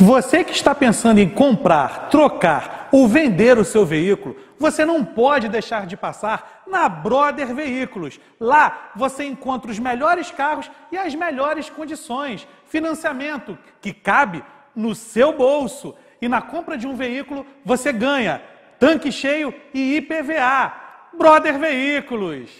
Você que está pensando em comprar, trocar ou vender o seu veículo, você não pode deixar de passar na Brother Veículos. Lá você encontra os melhores carros e as melhores condições. Financiamento que cabe no seu bolso. E na compra de um veículo você ganha tanque cheio e IPVA. Brother Veículos.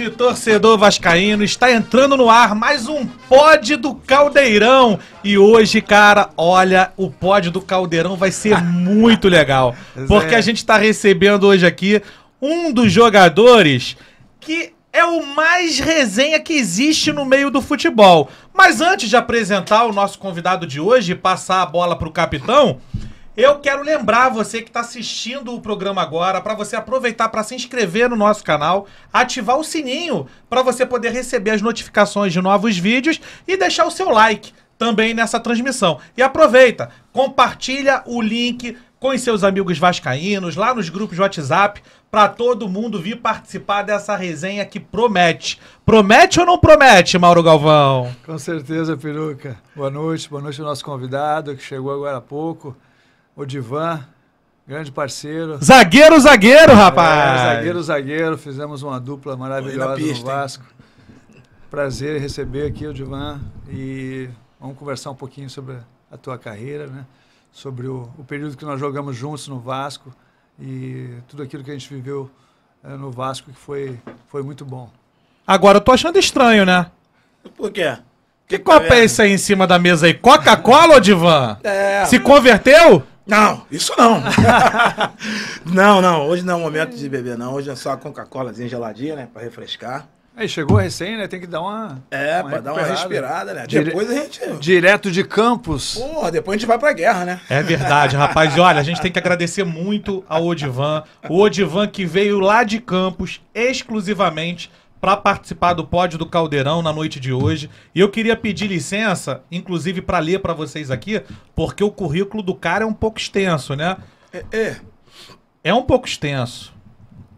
noite, torcedor vascaíno. Está entrando no ar mais um pódio do Caldeirão. E hoje, cara, olha, o pódio do Caldeirão vai ser muito legal. Porque é. a gente está recebendo hoje aqui um dos jogadores que é o mais resenha que existe no meio do futebol. Mas antes de apresentar o nosso convidado de hoje e passar a bola para o capitão, eu quero lembrar você que está assistindo o programa agora para você aproveitar para se inscrever no nosso canal, ativar o sininho para você poder receber as notificações de novos vídeos e deixar o seu like também nessa transmissão. E aproveita, compartilha o link com os seus amigos vascaínos lá nos grupos de WhatsApp para todo mundo vir participar dessa resenha que promete. Promete ou não promete, Mauro Galvão? Com certeza, Peruca. Boa noite, boa noite ao nosso convidado que chegou agora há pouco. O Divan, grande parceiro. Zagueiro, zagueiro, rapaz! É, zagueiro, zagueiro, fizemos uma dupla maravilhosa pista, no Vasco. Hein? Prazer receber aqui, o Divan e vamos conversar um pouquinho sobre a tua carreira, né? Sobre o, o período que nós jogamos juntos no Vasco e tudo aquilo que a gente viveu é, no Vasco, que foi, foi muito bom. Agora, eu tô achando estranho, né? Por quê? Que copo é esse aí em cima da mesa aí? Coca-Cola, Divan? É. Se converteu? Não, isso não. não, não, hoje não é o momento de beber, não. Hoje é só a coca cola geladinha, né? Pra refrescar. Aí chegou recém, né? Tem que dar uma. É, uma pra dar uma respirada, né? Dire... Depois a gente. Direto de Campos. Porra, depois a gente vai pra guerra, né? É verdade, rapaz. E olha, a gente tem que agradecer muito ao Odivan. O Odivan que veio lá de Campos exclusivamente para participar do pódio do Caldeirão na noite de hoje. E eu queria pedir licença, inclusive para ler para vocês aqui, porque o currículo do cara é um pouco extenso, né? É, é. é um pouco extenso.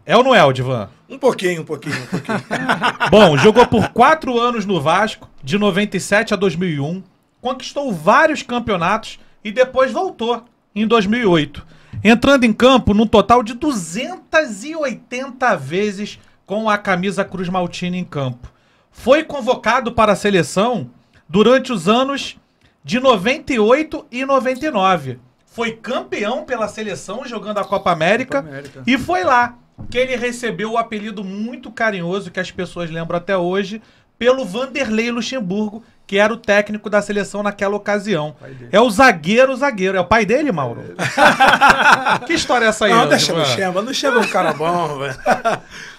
É ou não é, Divan? Um pouquinho, um pouquinho, um pouquinho. Bom, jogou por quatro anos no Vasco, de 97 a 2001, conquistou vários campeonatos e depois voltou em 2008, entrando em campo num total de 280 vezes com a camisa Cruz Maltina em campo. Foi convocado para a seleção durante os anos de 98 e 99. Foi campeão pela seleção jogando a Copa América, Copa América. e foi lá que ele recebeu o apelido muito carinhoso que as pessoas lembram até hoje pelo Vanderlei Luxemburgo, que era o técnico da seleção naquela ocasião. É o zagueiro, o zagueiro. É o pai dele, Mauro? que história é essa aí? Não, deixa, não ah. chamar. Não chama um cara bom, velho.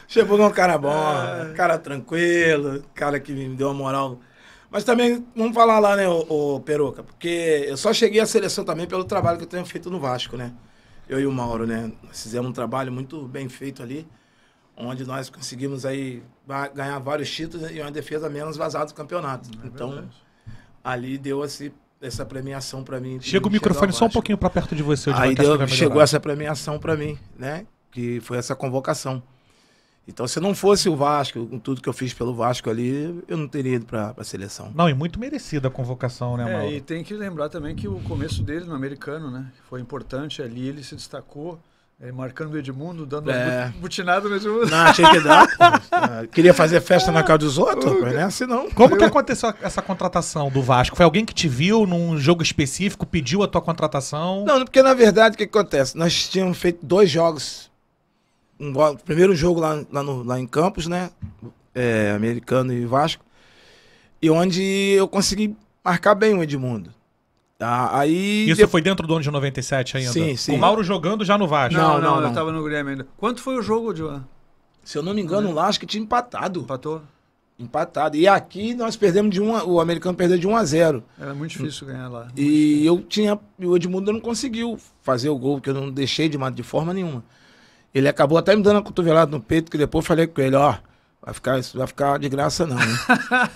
Chegou um cara bom, ah. cara tranquilo, cara que me deu uma moral. Mas também, vamos falar lá, né, o, o Peruca? Porque eu só cheguei à seleção também pelo trabalho que eu tenho feito no Vasco, né? Eu e o Mauro, né? Fizemos um trabalho muito bem feito ali onde nós conseguimos aí ganhar vários títulos e uma defesa menos vazada do campeonato. É então, verdade. ali deu essa premiação para mim. Chega o microfone só um pouquinho para perto de você. Aí deu, chegou essa premiação para mim, né? Que foi essa convocação. Então, se não fosse o Vasco, com tudo que eu fiz pelo Vasco ali, eu não teria ido para a seleção. Não, e muito merecida a convocação, né, é, Mauro? É, e tem que lembrar também que o começo dele no americano, né? Foi importante ali, ele se destacou. É, marcando o Edmundo, dando é. butinada no Edmundo. Não, achei que dar é, Queria fazer festa na casa dos outros, mas não é assim não. Como que aconteceu essa contratação do Vasco? Foi alguém que te viu num jogo específico, pediu a tua contratação? Não, porque na verdade o que acontece? Nós tínhamos feito dois jogos. Um, primeiro jogo lá, lá, no, lá em Campos, né? É, americano e Vasco. E onde eu consegui marcar bem o Edmundo. Ah, aí Isso de... foi dentro do ano de 97 ainda? Sim, sim. O Mauro jogando já no Vasco. Não, não, não, não. eu tava no Grêmio ainda. Quanto foi o jogo, João? Se eu não me engano, é. lá acho que tinha empatado. Empatou? Empatado. E aqui nós perdemos de 1 o americano perdeu de 1 um a 0. Era muito difícil ganhar lá. e eu tinha, o Edmundo não conseguiu fazer o gol, que eu não deixei de, de forma nenhuma. Ele acabou até me dando a cotovelada no peito, que depois eu falei com ele, ó, oh, Vai ficar, vai ficar de graça, não. Né?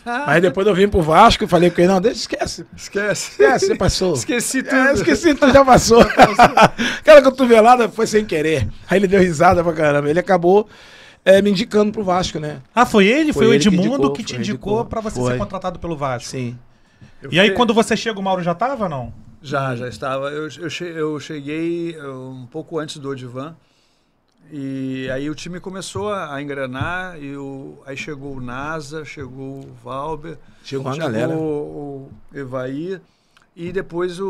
Aí depois eu vim pro Vasco e falei com ele, não, deixa, esquece. Esquece. Esquece, você passou. Esqueci é, tudo. É, esqueci tudo, já passou. Aquela cotovelada foi sem querer. Aí ele deu risada pra caramba. Ele acabou é, me indicando pro Vasco, né? Ah, foi ele? Foi, foi o Edmundo que, indicou, que te indicou para você foi. ser contratado pelo Vasco? Sim. Eu e aí, fui... quando você chega, o Mauro já tava, não? Já, já estava. Eu, eu cheguei é, um pouco antes do Odivan. E aí o time começou a engrenar, e o, aí chegou o NASA, chegou o Valber, chegou, uma galera. o, o Evaí, e depois o,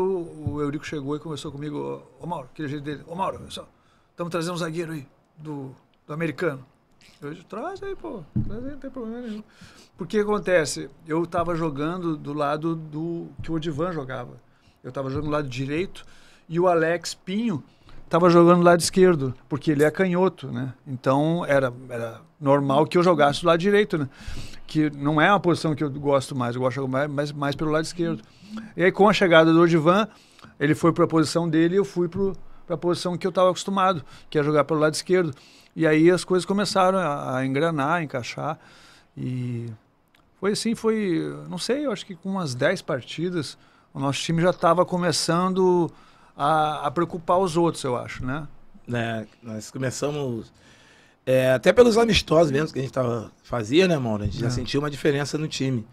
o, Eurico chegou e começou comigo, ô Mauro, aquele jeito dele, ô Mauro, estamos trazendo um zagueiro aí, do, do americano. Eu disse, traz aí, pô, traz aí, não tem problema nenhum. Porque acontece, eu estava jogando do lado do que o Odivan jogava. Eu estava jogando do lado direito, e o Alex Pinho estava jogando lado esquerdo, porque ele é canhoto, né? Então era, era normal que eu jogasse do lado direito, né? Que não é uma posição que eu gosto mais, eu gosto mais, mais, mais pelo lado esquerdo. E aí com a chegada do Odivan, ele foi para a posição dele e eu fui para a posição que eu estava acostumado, que é jogar pelo lado esquerdo. E aí as coisas começaram a, a engrenar, a encaixar e foi assim, foi, não sei, eu acho que com umas 10 partidas, o nosso time já estava começando a, a preocupar os outros, eu acho, né? É, nós começamos. É, até pelos amistosos mesmo que a gente tava, fazia, né, Mauro? A gente é. já sentiu uma diferença no time.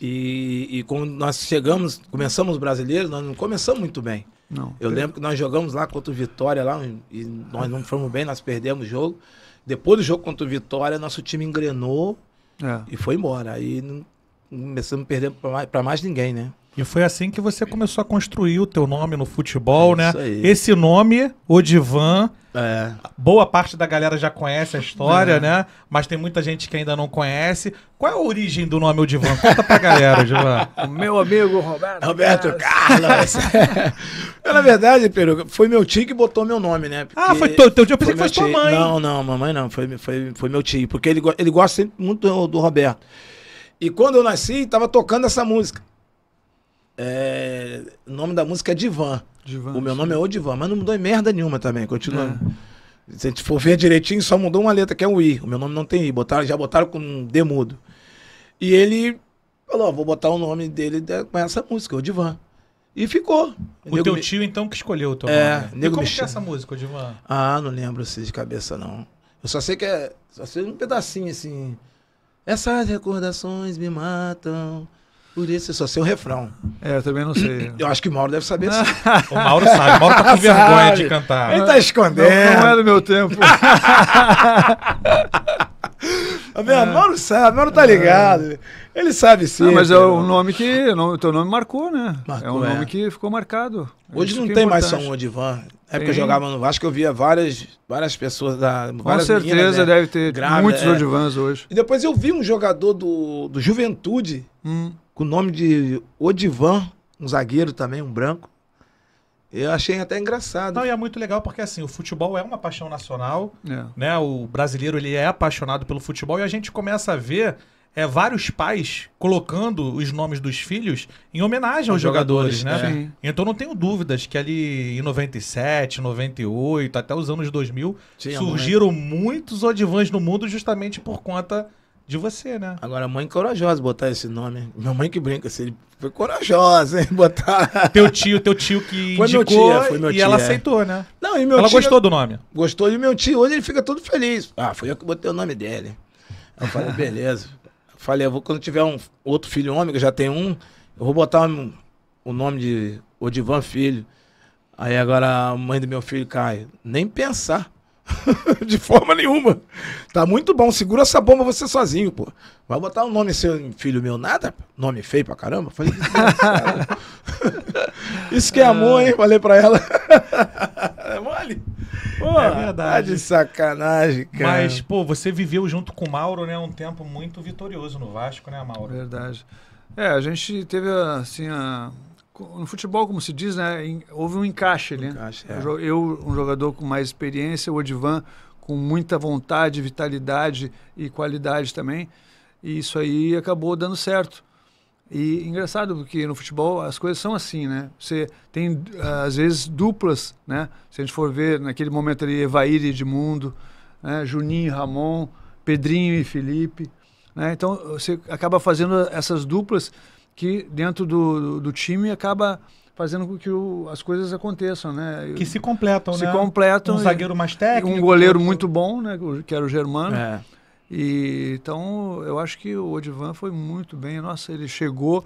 E, e quando nós chegamos, começamos brasileiros, nós não começamos muito bem. Não. Eu lembro que nós jogamos lá contra o Vitória lá e nós não fomos bem, nós perdemos o jogo. Depois do jogo contra o Vitória, nosso time engrenou é. e foi embora. Aí não começamos a perder para mais, mais, ninguém, né? E foi assim que você começou a construir o teu nome no futebol, é né? Isso aí. Esse nome, Odivan, é. boa parte da galera já conhece a história, é. né? Mas tem muita gente que ainda não conhece. Qual é a origem do nome Odivan? Conta pra galera, Odivan. meu amigo Roberto, Roberto Carlos. na verdade, Pedro, foi meu tio que botou meu nome, né? Ah, porque ah, foi teu, teu tio? Eu pensei que foi tua mãe. Não, não, mamãe não. Foi, foi, foi meu tio. Porque ele, ele gosta sempre muito do, do Roberto. E quando eu nasci, tava tocando essa música. É, o nome da música é Divan. Divan o meu nome é Odivan, mas não mudou em merda nenhuma também. Continua. É. Se a gente for ver direitinho, só mudou uma letra, que é o I. O meu nome não tem I. Botaram, já botaram com um D mudo. E ele falou: vou botar o nome dele com essa música, Odivan. E ficou. O Nego teu me... tio, então, que escolheu o teu é, nome. e como que é essa música, Odivan? Ah, não lembro se assim de cabeça, não. Eu só sei que é. Só sei um pedacinho assim. Essas recordações me matam. Por isso eu só sei o refrão. É, eu também não sei. Eu acho que o Mauro deve saber sim. o Mauro sabe. O Mauro tá com vergonha de cantar. Ele tá escondendo. Não, não é do meu tempo. O É. Mauro sabe, Mauro tá é. ligado. É. Ele sabe sim. Não, mas é o nome que. O teu nome marcou, né? Marcou, é um nome é. que ficou marcado. É hoje não é tem importante. mais só um Odivan. Na época eu jogava no Vasco, eu via várias, várias pessoas da. Com várias certeza meninas, né? deve ter Grávida, muitos é. Odivans hoje. E depois eu vi um jogador do, do Juventude. Hum com o nome de Odivan, um zagueiro também, um branco. Eu achei até engraçado. Não, e é muito legal porque assim, o futebol é uma paixão nacional, é. né? O brasileiro ele é apaixonado pelo futebol e a gente começa a ver é, vários pais colocando os nomes dos filhos em homenagem aos jogadores, jogadores né? Então não tenho dúvidas que ali em 97, 98, até os anos 2000, surgiram muitos Odivans no mundo justamente por conta de você, né? Agora, mãe corajosa botar esse nome. Minha mãe que brinca, assim, foi corajosa, hein? Botar. Teu tio, teu tio que foi indicou meu tia, foi meu e tia. ela aceitou, né? Não, e meu ela tio, gostou do nome. Gostou e meu tio hoje ele fica todo feliz. Ah, foi eu que botei o nome dele. Eu falei, beleza. falei, eu vou quando tiver um outro filho homem, que já tenho um, eu vou botar um, o nome de Odivan Filho. Aí agora a mãe do meu filho cai. Nem pensar. de forma nenhuma. Tá muito bom. Segura essa bomba você sozinho, pô. Vai botar o um nome seu filho meu, nada? Nome feio pra caramba? Falei, né, cara. Isso que é amor, hein? Falei pra ela. é mole? Pô, é verdade. Tá de sacanagem, cara. Mas, pô, você viveu junto com o Mauro, né? Um tempo muito vitorioso no Vasco, né, Mauro? Verdade. É, a gente teve, assim, a, no futebol, como se diz, né, houve um encaixe, né? Encaixe, é. Eu, um jogador com mais experiência, o Odivan com muita vontade, vitalidade e qualidade também. E isso aí acabou dando certo. E engraçado porque no futebol as coisas são assim, né? Você tem ah, às vezes duplas, né? Se a gente for ver naquele momento ali Evair e Edmundo, né? Juninho e Ramon, Pedrinho e Felipe, né? Então você acaba fazendo essas duplas que dentro do, do time acaba fazendo com que o, as coisas aconteçam, né? Que se completam, se né? Se completam. Um zagueiro mais técnico. Um goleiro que... muito bom, né? Que era o Germano. É. E, então, eu acho que o Odivan foi muito bem. Nossa, ele chegou.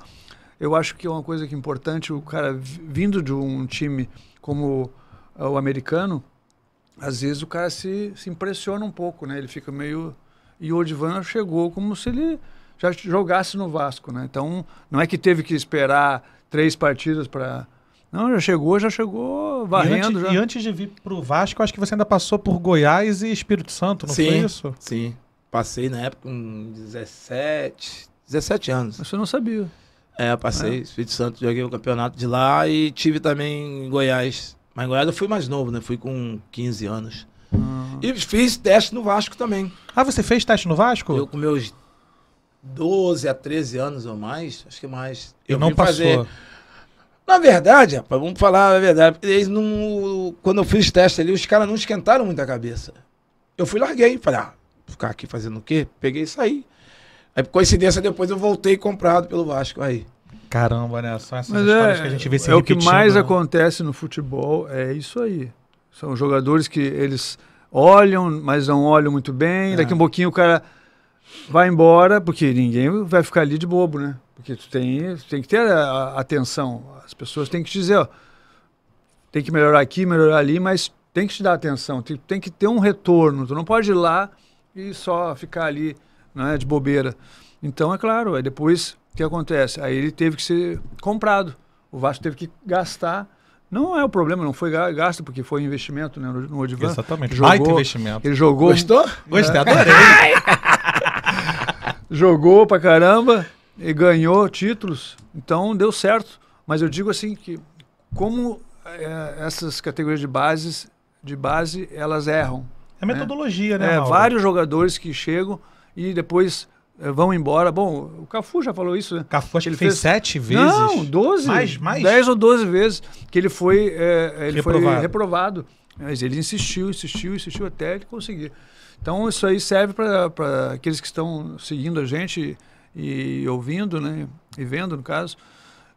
Eu acho que é uma coisa que é importante, o cara vindo de um time como o americano, às vezes o cara se, se impressiona um pouco, né? Ele fica meio... E o Odivan chegou como se ele já jogasse no Vasco, né? Então, não é que teve que esperar três partidas para não, já chegou, já chegou varrendo. E antes, já... e antes de vir pro Vasco, acho que você ainda passou por Goiás e Espírito Santo, não sim, foi isso? Sim, passei na época com 17, 17 anos. Você não sabia. É, passei é. Espírito Santo, joguei o campeonato de lá e tive também em Goiás. Mas em Goiás eu fui mais novo, né? Fui com 15 anos. Ah. E fiz teste no Vasco também. Ah, você fez teste no Vasco? Eu com meus 12 a 13 anos ou mais, acho que mais. Eu, não passou. Fazer... Na verdade, rapaz, vamos falar a verdade. Eles não. Quando eu fiz teste ali, os caras não esquentaram muita cabeça. Eu fui larguei, falei, ah, ficar aqui fazendo o quê? Peguei e saí. Aí, por coincidência, depois eu voltei comprado pelo Vasco aí. Caramba, né? São essas Mas é, histórias é, que a gente vê é se É o que mais né? acontece no futebol, é isso aí. São jogadores que eles olham, mas não olham muito bem. É. Daqui um pouquinho o cara vai embora, porque ninguém vai ficar ali de bobo, né? Porque tu tem, tem que ter a, a atenção. As pessoas têm que te dizer, ó, tem que melhorar aqui, melhorar ali, mas tem que te dar atenção, tem, tem que ter um retorno. Tu não pode ir lá e só ficar ali né, de bobeira. Então, é claro, aí depois que acontece? Aí ele teve que ser comprado. O Vasco teve que gastar. Não é o problema, não foi gasto, porque foi investimento né, no Odivan. Exatamente, jogou, baita investimento. Ele jogou. Gostou? Né? Gostei, adorei. jogou pra caramba e ganhou títulos. Então deu certo. Mas eu digo assim que como é, essas categorias de bases, de base, elas erram. É metodologia, né? né é, Mauro? vários jogadores que chegam e depois é, vão embora. Bom, o Cafu já falou isso, né? Cafu acho ele que fez, fez sete vezes. Não, doze. Mais, mais? Dez ou doze vezes que ele foi, é, ele reprovado. foi reprovado. Mas ele insistiu, insistiu, insistiu até ele conseguir. Então, isso aí serve para aqueles que estão seguindo a gente e, ouvindo, né? E vendo, no caso,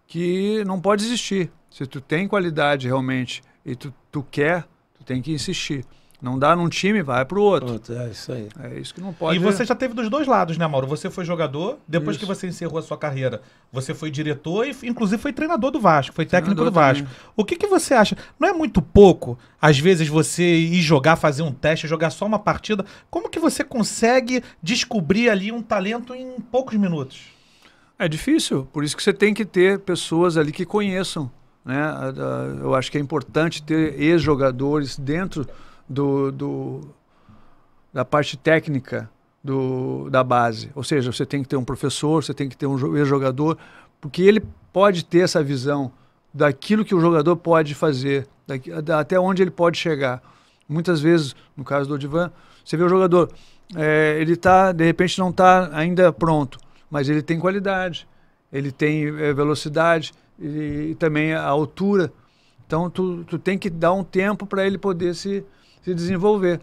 que não pode existir. Se tu tem qualidade realmente e tu, tu quer, tu tem que insistir. Não dá num time, vai pro outro. outro. É isso aí. É isso que não pode. E é. você já teve dos dois lados, né, Mauro? Você foi jogador, depois isso. que você encerrou a sua carreira, você foi diretor e, inclusive, foi treinador do Vasco, foi técnico treinador do Vasco. Também. O que, que você acha? Não é muito pouco, às vezes, você ir jogar, fazer um teste, jogar só uma partida? Como que você consegue descobrir ali um talento em poucos minutos? É difícil, por isso que você tem que ter pessoas ali que conheçam. Né? Eu acho que é importante ter ex-jogadores dentro do, do, da parte técnica do, da base. Ou seja, você tem que ter um professor, você tem que ter um ex-jogador, porque ele pode ter essa visão daquilo que o jogador pode fazer, daqui, até onde ele pode chegar. Muitas vezes, no caso do Odivan, você vê o jogador, é, ele tá, de repente não está ainda pronto, mas ele tem qualidade, ele tem é, velocidade e, e, também a altura. Então tu, tu tem que dar um tempo para ele poder se, se desenvolver.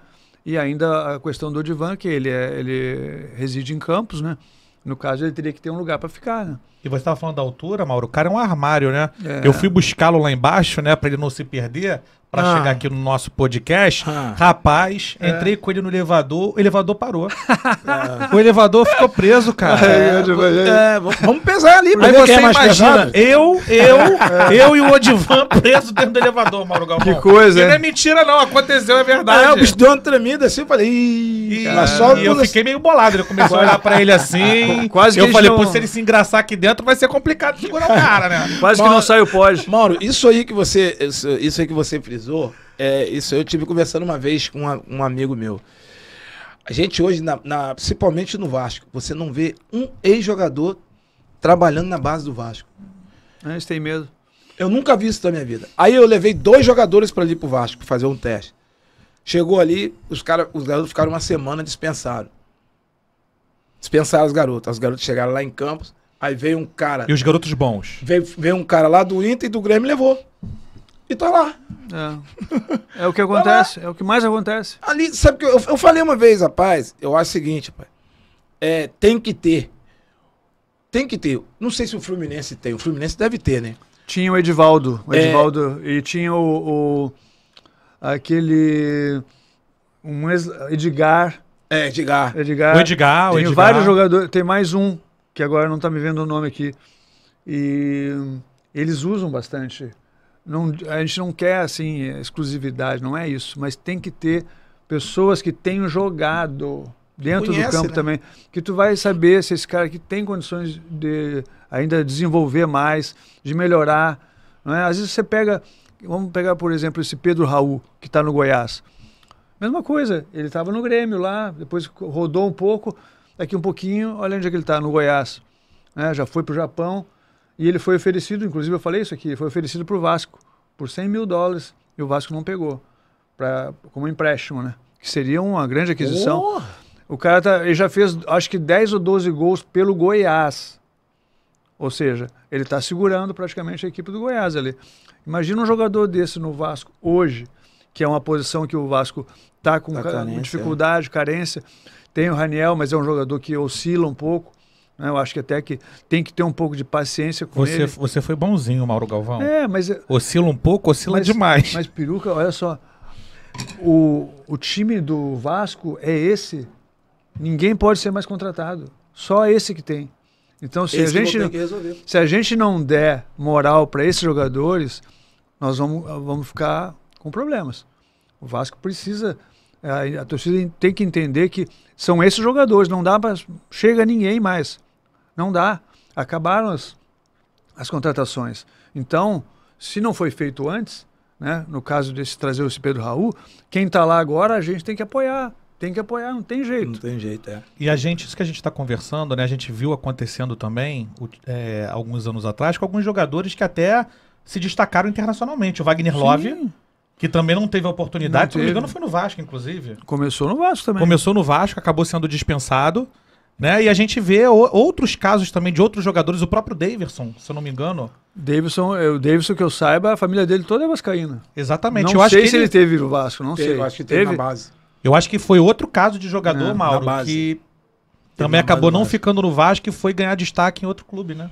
E ainda a questão do Divan, que ele, é, ele reside em Campos, né? No caso, ele teria que ter um lugar para ficar, né? E você estava falando da altura, Mauro. O cara é um armário, né? É. Eu fui buscá-lo lá embaixo, né? Para ele não se perder para ah. chegar aqui no nosso podcast. Ah. Rapaz, é. entrei com ele no elevador, o elevador parou. É. O elevador ficou preso, cara. É, é, é. vamos pesar ali. Aí você imagina, pesado? eu, eu, eu e o Odivan preso dentro do elevador, Mauro Galvão. Que coisa, Não é mentira não, aconteceu, é verdade. É, eu bicho deu uma tremida assim, eu falei... Ih, tá só e eu fiquei meio bolado, ele começou a olhar pra ele assim. Quase eu que Eu falei, pô, se ele se engraçar aqui dentro, vai ser complicado segurar o cara, né? Quase Mauro, que não saiu pós. Mauro, isso aí que você... Isso, aí que você é, isso eu tive conversando uma vez com uma, um amigo meu. A gente hoje, na, na, principalmente no Vasco, você não vê um ex-jogador trabalhando na base do Vasco. A gente tem medo. Eu nunca vi isso na minha vida. Aí eu levei dois jogadores para ali pro Vasco fazer um teste. Chegou ali, os cara, os garotos ficaram uma semana dispensados. Dispensaram os garotos. Os garotos chegaram lá em Campos, aí veio um cara. E os garotos bons? Veio, veio um cara lá do Inter e do Grêmio levou e tá lá. É, é o que acontece, tá é o que mais acontece. Ali, sabe que eu, eu falei uma vez, rapaz, eu acho o seguinte, rapaz, é, tem que ter, tem que ter, não sei se o Fluminense tem, o Fluminense deve ter, né? Tinha o Edivaldo, o é. Edivaldo, é... e tinha o, o aquele, um ex, Edgar. É, Edgar. Edgar. O Edgar, tem o Edgar. vários jogadores, tem mais um, que agora não tá me vendo o nome aqui, e eles usam bastante não, a gente não quer assim exclusividade, não é isso, mas tem que ter pessoas que tenham jogado dentro Conhece, do campo né? também, que tu vai saber se esse cara aqui tem condições de ainda desenvolver mais, de melhorar. É? Às vezes você pega, vamos pegar por exemplo esse Pedro Raul que está no Goiás. Mesma coisa, ele estava no Grêmio lá, depois rodou um pouco, daqui um pouquinho, olha onde é que ele está, no Goiás. Né? já foi para o Japão, e ele foi oferecido, inclusive eu falei isso aqui, foi oferecido para o Vasco por 100 mil dólares e o Vasco não pegou pra, como empréstimo, né? Que seria uma grande aquisição. Oh! O cara tá, ele já fez acho que 10 ou 12 gols pelo Goiás. Ou seja, ele está segurando praticamente a equipe do Goiás ali. Imagina um jogador desse no Vasco hoje, que é uma posição que o Vasco está com, tá dificuldade, carência. Tem o Raniel, mas é um jogador que oscila um pouco. Né? Eu acho que até que tem que ter um pouco de paciência com você, ele. Você foi bonzinho, Mauro Galvão. É, mas... É oscila um pouco, oscila mas, demais. Mas, Peruca, olha só. O, o time do Vasco é esse. Ninguém pode ser mais contratado. Só esse que tem. Então, se, a gente, não, se a gente não der moral para esses jogadores, nós vamos, vamos ficar com problemas. O Vasco precisa... A, a torcida tem que entender que são esses jogadores. Não dá para... Chega ninguém mais. Não dá. Acabaram as, as contratações. Então, se não foi feito antes, né, no caso desse trazer o Pedro Raul, quem está lá agora a gente tem que apoiar. Tem que apoiar, não tem jeito. Não tem jeito, é. E a gente, isso que a gente está conversando, né? A gente viu acontecendo também é, alguns anos atrás com alguns jogadores que até se destacaram internacionalmente. O Wagner Sim. Love, que também não teve a oportunidade, não se não foi no Vasco, inclusive. Começou no Vasco também. Começou no Vasco, acabou sendo dispensado. Né? E a gente vê outros casos também de outros jogadores, o próprio Davidson, se eu não me engano. Davidson, o Davidson que eu saiba, a família dele toda é vascaína. Exatamente. Não eu sei acho que se ele... teve no Vasco, não teve, sei. Eu acho que teve, na base. Eu acho que foi outro caso de jogador, é, Mauro, que teve também acabou não ficando no Vasco e foi ganhar destaque em outro clube, né?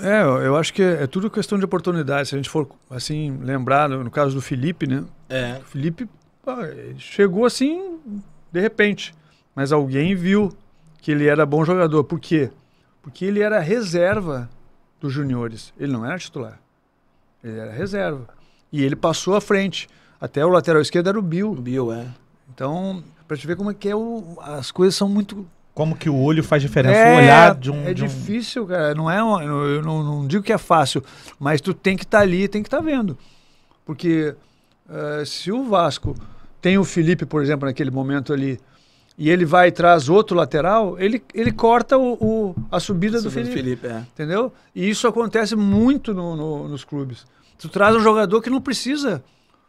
É, eu acho que é, tudo questão de oportunidade. Se a gente for assim lembrar, no caso do Felipe, né? É. O Felipe chegou assim de repente, mas alguém viu, que ele era bom jogador. Por quê? Porque ele era reserva dos juniores. Ele não era titular. Ele era reserva. E ele passou à frente. Até o lateral esquerdo era o Bill. O Bill, é. Então, para te ver como é que é o, as coisas são muito como que o olho faz diferença, é, o olhar de um. É de um... difícil, cara. Não é, um, eu não, não, digo que é fácil, mas tu tem que estar tá ali, tem que estar tá vendo, porque uh, se o Vasco tem o Felipe, por exemplo, naquele momento ali, e ele vai e traz outro lateral, ele, ele corta o, o a subida, a subida do Felipe. Do Felipe é. Entendeu? E isso acontece muito no, no, nos clubes. Tu traz um jogador que não precisa.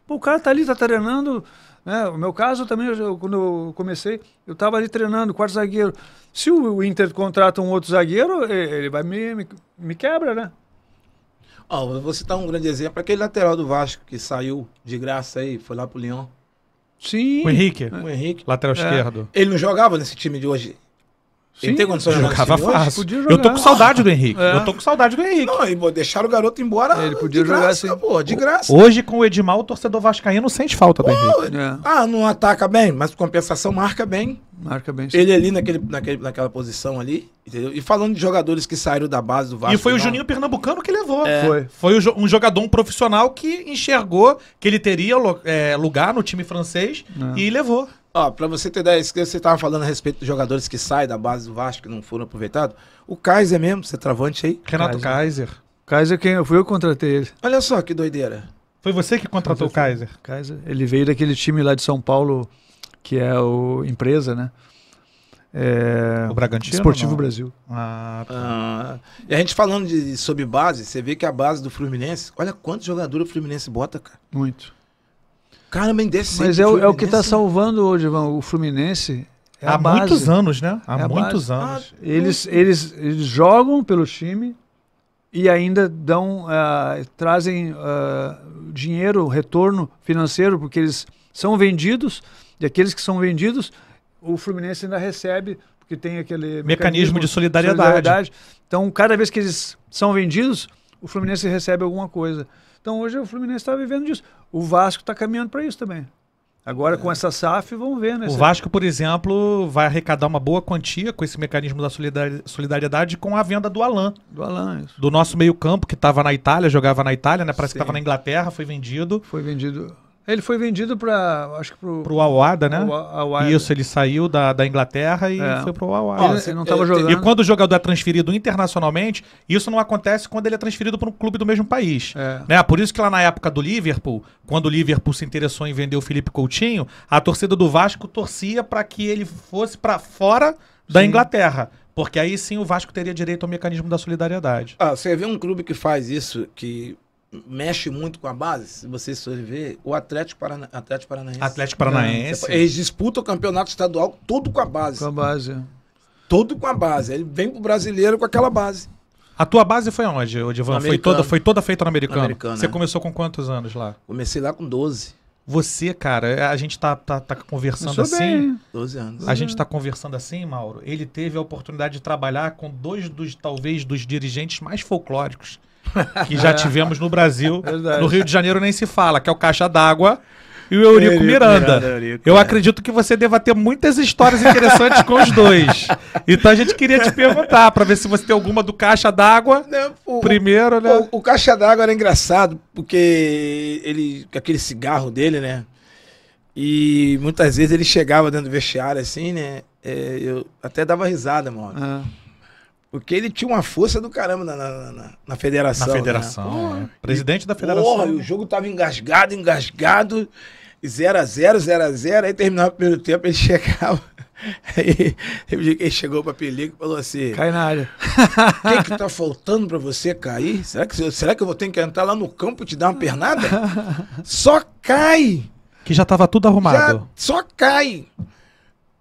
Pô, o cara tá ali, tá treinando. Né? O meu caso também, eu, quando eu comecei, eu tava ali treinando, quarto zagueiro. Se o, o Inter contrata um outro zagueiro, ele vai me, me, me quebra, né? Ó, oh, vou citar um grande exemplo. Aquele lateral do Vasco que saiu de graça aí, foi lá pro Lyon. Sim. O Henrique. É. O Henrique. Lateral é. esquerdo. Ele não jogava nesse time de hoje. Sim, ele tem condições de jogava fácil. Eu tô com saudade do Henrique. É. Eu tô com saudade do Henrique. Não, e deixar o garoto embora. Ele podia de jogar graça, assim. Pô, de graça. Hoje, com o Edmar, o torcedor vascaíno sente falta do pô, Henrique. É. Ah, não ataca bem, mas compensação marca bem. Marca bem. Ele ali naquele, naquele, naquela posição ali, entendeu? E falando de jogadores que saíram da base do Vasco. E foi o não. Juninho Pernambucano que levou. É. Foi. Foi um jogador um profissional que enxergou que ele teria é, lugar no time francês é. e levou. Ó, pra você ter ideia, que você tava falando a respeito dos jogadores que saem da base do Vasco que não foram aproveitados. O Kaiser mesmo, você é travante aí. Renato Kaiser. Kaiser, quem eu fui, eu contratei ele. Olha só que doideira. Foi você que contratou o Kaiser? Kaiser. Ele veio daquele time lá de São Paulo que é o empresa, né? É, o Bragantino? Esportivo não? Brasil. Ah, tá. ah, e a gente falando de, sobre base, você vê que a base do Fluminense, olha quantos jogadores o Fluminense bota, cara. Muito. Cara, Mendes Mas é o, é o que está salvando hoje, Ivan. O Fluminense é Há muitos anos, né? Há é muitos ah, anos. Ah, eles, eles, eles jogam pelo time e ainda dão, uh, trazem uh, dinheiro, retorno financeiro, porque eles são vendidos e aqueles que são vendidos, o Fluminense ainda recebe, porque tem aquele mecanismo, mecanismo de solidariedade. solidariedade. Então, cada vez que eles são vendidos, o Fluminense recebe alguma coisa. Então, hoje o Fluminense está vivendo disso. O Vasco está caminhando para isso também. Agora, com é. essa SAF, vamos ver, né? O Vasco, por exemplo, vai arrecadar uma boa quantia com esse mecanismo da solidariedade com a venda do Alain. Do Alain, isso. Do nosso meio-campo, que estava na Itália, jogava na Itália, né? Parece Sim. que estava na Inglaterra, foi vendido. Foi vendido. Ele foi vendido para, acho que para o Awada, né? Awada. Isso, ele saiu da, da Inglaterra e é. foi o Awada. Ele, ele não tava jogando. E quando o jogador é transferido internacionalmente, isso não acontece quando ele é transferido para um clube do mesmo país. É. Né? Por isso que lá na época do Liverpool, quando o Liverpool se interessou em vender o Felipe Coutinho, a torcida do Vasco torcia para que ele fosse para fora da sim. Inglaterra. Porque aí sim o Vasco teria direito ao mecanismo da solidariedade. Ah, você vê um clube que faz isso, que mexe muito com a base, se você ver, o Atlético, Parana... Atlético Paranaense. Atlético Paranaense. É, eles disputam o campeonato estadual todo com a base. Com a base. É. Todo com a base. Ele vem pro brasileiro com aquela base. A tua base foi onde, Odivan? Foi toda, foi toda feita no americano. No americano você é. começou com quantos anos lá? Comecei lá com 12. Você, cara, é, a gente tá, tá, tá conversando assim. Bem. 12 anos. A gente tá conversando assim, Mauro. Ele teve a oportunidade de trabalhar com dois dos, talvez, dos dirigentes mais folclóricos que já tivemos no Brasil. Verdade. No Rio de Janeiro nem se fala, que é o Caixa d'Água e o Eurico, Eurico Miranda. Miranda Eurico, eu é. acredito que você deva ter muitas histórias interessantes com os dois. Então a gente queria te perguntar para ver se você tem alguma do Caixa d'Água. Primeiro, né? O, o Caixa d'Água era engraçado porque ele aquele cigarro dele, né? E muitas vezes ele chegava dentro do vestiário assim, né? É, eu até dava risada, mano. Ah. Porque ele tinha uma força do caramba na, na, na, na federação. Na federação. Né? Né? Presidente da federação. Porra, e o jogo tava engasgado, engasgado. 0x0, 0x0. Aí terminava o primeiro tempo, ele chegava. Aí ele chegou pra Pelico e falou assim: Cai na área. O que, que tá faltando pra você cair? Será que, será que eu vou ter que entrar lá no campo e te dar uma pernada? Só cai! Que já tava tudo arrumado. Já, só cai!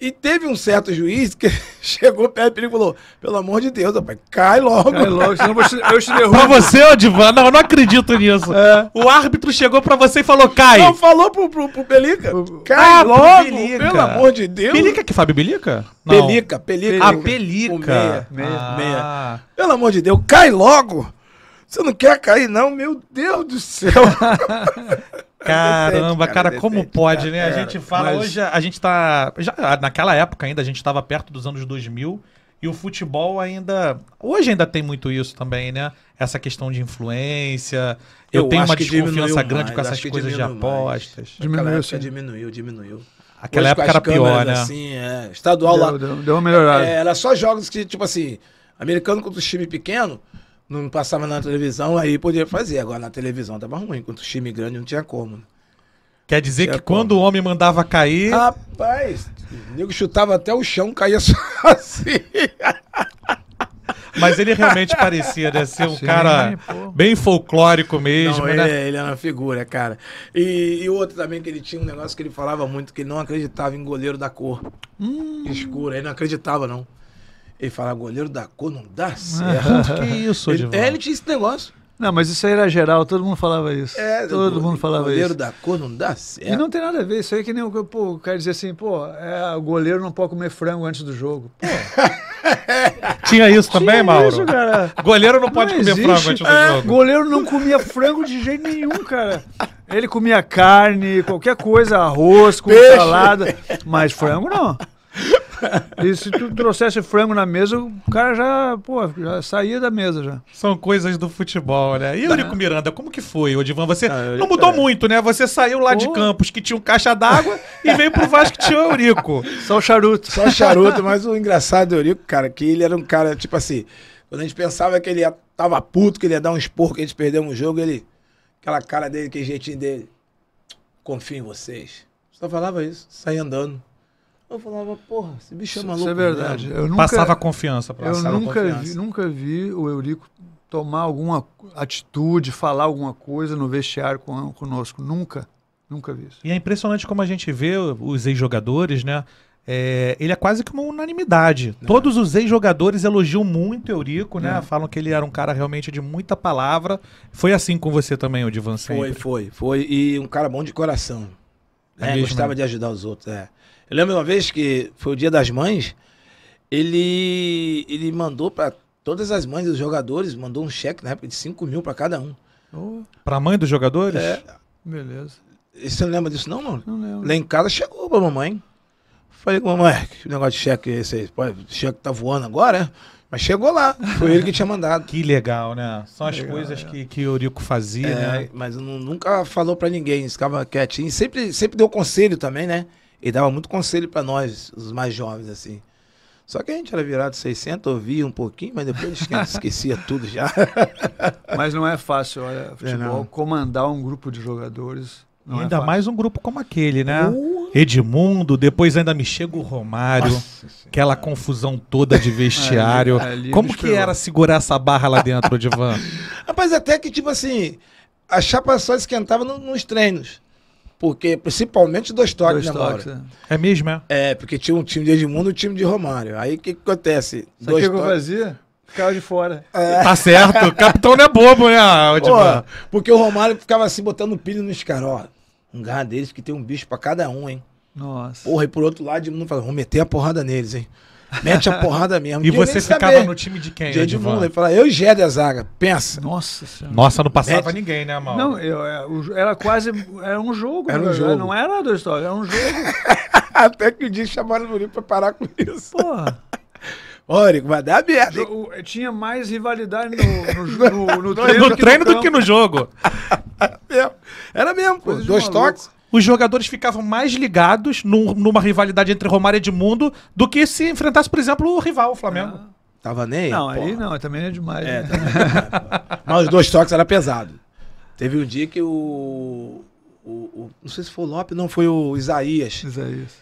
E teve um certo juiz que chegou perto e falou: pelo amor de Deus, rapaz, cai logo. Cai logo, senão eu te derrubo. Pra você, ô não, eu não acredito nisso. É. O árbitro chegou pra você e falou: cai. Não, falou pro, pro, pro Belica. Cai ah, logo, Belica. pelo amor de Deus. Belica que Fábio Belica? Não. Pelica, Pelica. Ah, Pelica. meia, meia, ah. meia. Pelo amor de Deus, cai logo. Você não quer cair, não? Meu Deus do céu! Caramba, cara, é como pode, né? A gente fala hoje, a gente tá. Já, naquela época ainda, a gente estava perto dos anos 2000 e o futebol ainda. Hoje ainda tem muito isso também, né? Essa questão de influência. Eu, eu tenho uma desconfiança grande mais, com essas coisas de apostas. Diminuiu, época, diminuiu, diminuiu. Aquela hoje, época era pior, né? Assim, é, estadual deu, lá. Deu, deu uma melhorada. É, era só jogos que, tipo assim, americano contra um time pequeno não passava na televisão, aí podia fazer. Agora na televisão tava ruim, enquanto time grande não tinha como. Né? Quer dizer que como. quando o homem mandava cair. Rapaz, o nego chutava até o chão, caía assim Mas ele realmente parecia né, ser um Sim, cara pô. bem folclórico mesmo, não, né? Ele, é, ele, é uma figura, cara. E, e, outro também que ele tinha um negócio que ele falava muito, que ele não acreditava em goleiro da cor hum. escura. Ele não acreditava, não. Ele fala, goleiro da cor não dá ah, certo. que isso, ele, é, ele tinha esse negócio. Não, mas isso aí era geral, todo mundo falava isso. É, todo mundo falava goleiro isso. Goleiro da cor não dá certo. E não tem nada a ver, isso aí é que nem o, pô, o cara dizer assim, pô, é, o goleiro não pode comer frango antes do jogo. Pô. Tinha isso Tinha também, Mauro? Isso, goleiro não pode não comer existe. frango antes do é, jogo. Goleiro não comia frango de jeito nenhum, cara. Ele comia carne, qualquer coisa, arroz, com salada, mas frango não. E se tu trouxesse frango na mesa, o cara já, pô, já saía da mesa já. São coisas do futebol, né? E Eurico tá. Miranda, como que foi, Odivan? Você ah, não mudou é. muito, né? Você saiu lá de Campos, que tinha um caixa d'água, e veio pro Vasco que tinha o Eurico. Só o charuto. Só o charuto, mas o engraçado do Eurico, cara, que ele era um cara, tipo assim, quando a gente pensava que ele ia, tava puto, que ele ia dar um esporro, que a gente perdeu um jogo, ele... Aquela cara dele, aquele jeitinho dele. Confio em vocês. Só falava isso, saia andando. Eu falava, porra, esse bicho é maluco. Isso é verdade. Eu nunca, Passava confiança pra Eu nunca, confiança. Vi, nunca vi o Eurico tomar alguma atitude, falar alguma coisa no vestiário com, conosco. Nunca. Nunca vi isso. E é impressionante como a gente vê os ex-jogadores, né? É, ele é quase que uma unanimidade. É. Todos os ex-jogadores elogiam muito Eurico, né? É. Falam que ele era um cara realmente de muita palavra. Foi assim com você também, o Sempre. Foi, foi, foi. E um cara bom de coração. É Gostava né? de ajudar os outros. É. Eu lembro uma vez que foi o Dia das Mães, ele, ele mandou para todas as mães dos jogadores, mandou um cheque na época de 5 mil para cada um. Oh. Para a mãe dos jogadores? É. Beleza. E você não lembra disso não, mano? Não lembro. Lá em casa chegou pra mamãe. Falei com a mamãe, é, que negócio de cheque é esse aí? Cheque tá voando agora, é? Mas chegou lá, foi ele que tinha mandado. que legal, né? São as legal, coisas é. que, que o Rico fazia, é, né? Mas nunca falou para ninguém, ficava quietinho. Sempre, sempre deu conselho também, né? Ele dava muito conselho para nós, os mais jovens, assim. Só que a gente era virado 600, ouvia um pouquinho, mas depois esquecia tudo já. mas não é fácil, olha, é, futebol, é comandar um grupo de jogadores. Não é ainda é mais um grupo como aquele, né? Uh. Edmundo, depois ainda me chega o Romário, Nossa, aquela confusão toda de vestiário. ali, ali como que era segurar essa barra lá dentro, Divan? Rapaz, até que, tipo assim, a chapa só esquentava no, nos treinos. Porque, principalmente dois toques, dois né, toques, é. é. mesmo, é? É, porque tinha um time de Edmundo e um time de Romário. Aí o que, que acontece? Sabe dois que é toques... eu fazia? Ficava de fora. É. Tá certo. O capitão não é bobo, né? Pô, porque o Romário ficava assim, botando pilha no escaró. Um garra deles que tem um bicho pra cada um, hein? Nossa. Porra, e por outro lado, o mundo fala, vamos meter a porrada neles, hein? Mete a porrada mesmo. e você ficava saber. no time de quem? De Edmundo. Ele fala, eu e Gé da zaga. Pensa. Nossa senhora. Nossa, não passava Mete. ninguém, né, Mauro? Não, eu, é, era quase. Era um jogo. Era um meu, né? jogo. Não era dois toques, era um jogo. Até que o dia chamaram o Murilo pra parar com isso. Porra. Rico, vai dar merda. Tinha mais rivalidade no, no, no, no treino, do que no campo. que no jogo. Era mesmo, Coisa pô. Dois maluco. toques os jogadores ficavam mais ligados num, numa rivalidade entre Romário e Edmundo do que se enfrentasse, por exemplo, o rival, o Flamengo. Ah. Tava nem aí? Não, porra. aí não, também é demais. É, né? também... É Mas os dois toques era pesado. Teve um dia que o, o, o, Não sei se foi o Lopes, não, foi o Isaías. Isaías.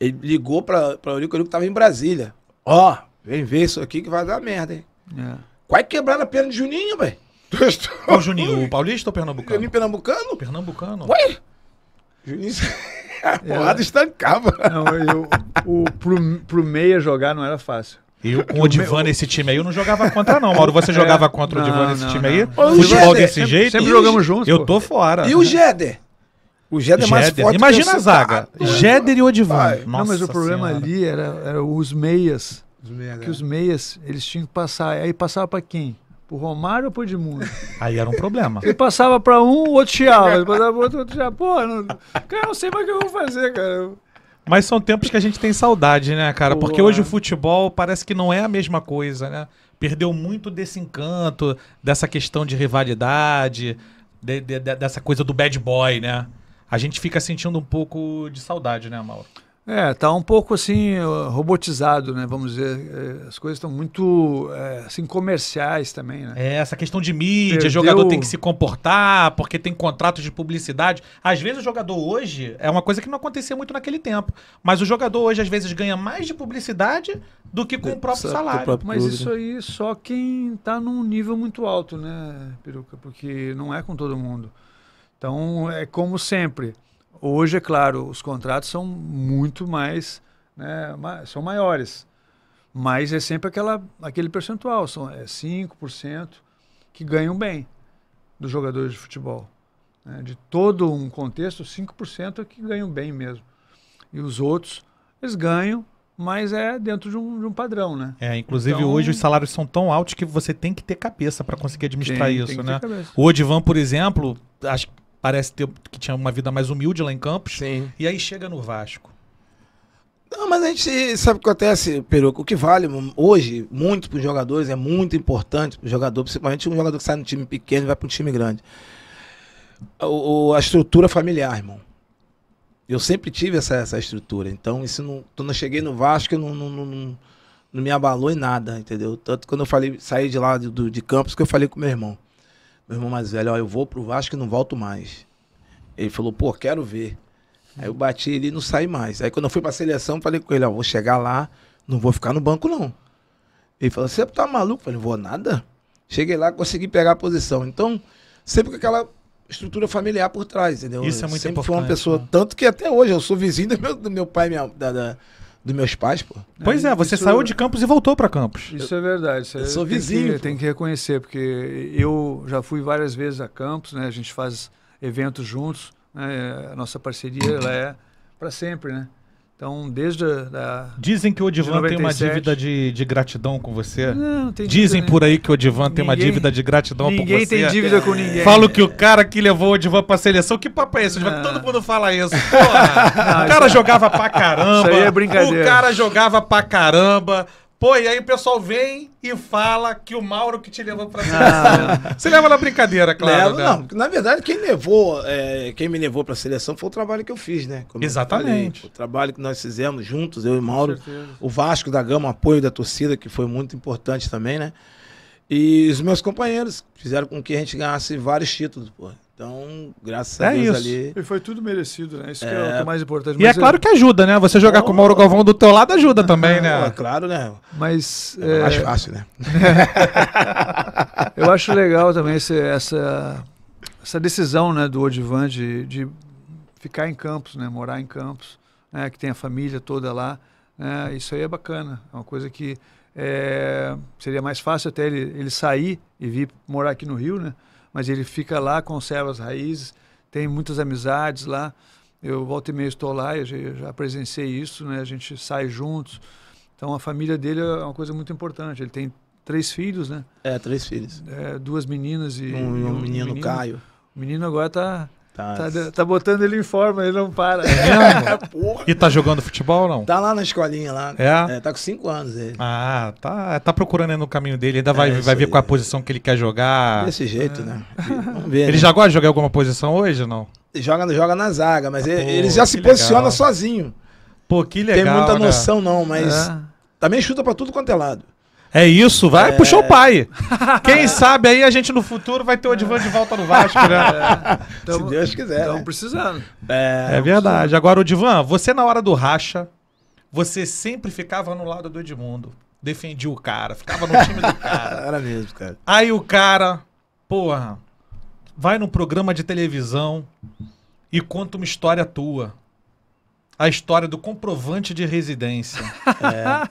Ele ligou pra, pra Eurico, o Eurico tava em Brasília. Ó, oh, vem ver isso aqui que vai dar merda, hein? É. Quase quebraram a perna de Juninho, velho. Qual Juninho? O Paulista ou Pernambucano? Juninho Pernambucano? Pernambucano. Ué? Juiz. A é. porrada estancava. Não, eu, o, pro, pro meia jogar não era fácil. E com o Divan nesse time aí, eu não jogava contra, não. Mauro, você é. jogava é, contra o Divan nesse não, time não. aí? O Futebol desse sempre, jeito? Sempre jogamos juntos. Eu tô fora. E o Jeder? O Jeder é mais forte Imagina a zaga. Jeder e o Divan. Não, mas o problema senhora. ali era, era os meias. Os meias que é. os meias, eles tinham que passar. Aí passava pra quem? Pro Romário ou pro Edmundo? Aí era um problema. Ele passava pra um, o outro chiava. Ele passava pro outro, o outro chiava. Pô, não, cara, não sei mais o que eu vou fazer, cara. Mas são tempos que a gente tem saudade, né, cara? Pô, Porque hoje o futebol parece que não é a mesma coisa, né? Perdeu muito desse encanto, dessa questão de rivalidade, de, de, de, dessa coisa do bad boy, né? A gente fica sentindo um pouco de saudade, né, Mauro? É, tá um pouco assim eh, robotizado, né? Vamos dizer, eh, as coisas estão muito eh, assim comerciais também, né? É, essa questão de mídia, Perdeu... jogador tem que se comportar porque tem contratos de publicidade. Às vezes o jogador hoje é uma coisa que não acontecia muito naquele tempo, mas o jogador hoje às vezes ganha mais de publicidade do que com o é, próprio salário. Próprio mas isso né. aí só quem está num nível muito alto, né, Peruca? Porque não é com todo mundo. Então é como sempre Hoje, é claro, os contratos são muito mais, né, são maiores, mas é sempre aquela, aquele percentual, são é 5% que ganham bem dos jogadores de futebol. Né? De todo um contexto, 5% é que ganham bem mesmo. E os outros, eles ganham, mas é dentro de um, de um padrão, né? É, inclusive então, hoje os salários são tão altos que você tem que ter cabeça para conseguir administrar tem, isso, tem né? O Odivan, por exemplo, acho que parece ter, que tinha uma vida mais humilde lá em Campos. Sim. E aí chega no Vasco. Não, mas a gente sabe o que acontece, Peruco. O que vale hoje muito para os jogadores, é muito importante para o jogador, principalmente um jogador que sai de um time pequeno e vai para um time grande. O, a estrutura familiar, irmão. Eu sempre tive essa, essa estrutura. Então, isso não, quando eu cheguei no Vasco, não, não, não, não me abalou em nada, entendeu? Tanto quando eu falei, saí de lá do, de Campos, que eu falei com meu irmão meu irmão mais velho, ó, eu vou pro Vasco e não volto mais. Ele falou, pô, quero ver. Aí eu bati ele e não saí mais. Aí quando eu fui pra seleção, falei com ele, ó, vou chegar lá, não vou ficar no banco não. Ele falou, você tá maluco? Eu falei, vou nada. Cheguei lá, consegui pegar a posição. Então, sempre com aquela estrutura familiar por trás, entendeu? Isso é muito sempre importante. Sempre foi uma pessoa, né? tanto que até hoje eu sou vizinho do meu, do meu pai, minha, da, da dos meus pais, pô. Pois é, você isso, saiu de Campos e voltou para Campos. Isso é verdade. Isso eu é, sou vizinho. Tem que, tem que reconhecer, porque eu já fui várias vezes a Campos, né? A gente faz eventos juntos, né? A nossa parceria ela é para sempre, né? Então, desde a, Dizem que o Odivan tem uma dívida de, de gratidão com você. Não, não tem Dizem por aí que o Odivan tem uma dívida de gratidão com você. Ninguém tem dívida com ninguém. Falo que o cara que levou o Odivan pra seleção, que papo é esse? Não. Ah. Todo mundo fala isso. Porra, não, o cara é- jogava pra caramba. Isso aí é brincadeira. O cara jogava pra caramba. Pô, e aí o pessoal vem e fala que o Mauro que te levou pra ah. seleção. Você leva na brincadeira, claro. Levo, né? Não, na verdade, quem levou, é, quem me levou pra seleção foi o trabalho que eu fiz, né? Como Exatamente. Falei, o trabalho que nós fizemos juntos, eu e Mauro, o Vasco da Gama, apoio da torcida, que foi muito importante também, né? E os meus companheiros fizeram com que a gente ganhasse vários títulos, pô. Então, graças é a Deus isso. ali. E foi tudo merecido, né? Isso é, é... que é o mais importante. E é, é, claro que ajuda, né? Você jogar oh, com o Mauro oh. Galvão do teu lado ajuda ah, também, né? É claro, né? Mas. É... é- fácil, né? Eu acho legal também esse, essa, essa decisão né, do Odivan de, de ficar em Campos, né? Morar em Campos, né? que tem a família toda lá. Né? Isso aí é bacana. É uma coisa que seria mais fácil até ele, ele sair e vir morar aqui no Rio, né? mas ele fica lá, conserva as raízes, tem muitas amizades lá. Eu volta e meia estou lá, eu já, eu já presenciei isso, né? A gente sai juntos. Então a família dele é uma coisa muito importante. Ele tem três filhos, né? É, três filhos. É, duas meninas e um, um, um menino, menino, Caio. O menino agora está Tá, tá, tá, botando ele em forma, ele não para. É, é e tá jogando futebol ou não? Tá lá na escolinha lá. É? é tá com 5 anos ele. Ah, tá, tá procurando no caminho dele. Ainda vai, é, vai ver qual é a posição que ele quer jogar. Desse jeito, né? É. Vamos ver. Ele né? já gosta de jogar alguma posição hoje ou não? Joga, joga na zaga, mas ah, ele, pô, ele, já se posiciona legal. sozinho. Pô, que legal. Tem muita né? noção, né? não, mas também chuta pra tudo quanto é lado. É isso, vai é... pro pai. Quem sabe aí a gente no futuro vai ter o Edivan de volta no Vasco, né? É. Se Deus quiser. Estamos né? precisando. É, é verdade. Agora, o Edivan, você na hora do racha, você sempre ficava no lado do Edmundo. Defendia o cara, ficava no time do cara. Era mesmo, cara. Aí o cara, porra, vai num programa de televisão e conta uma história tua a história do comprovante de residência.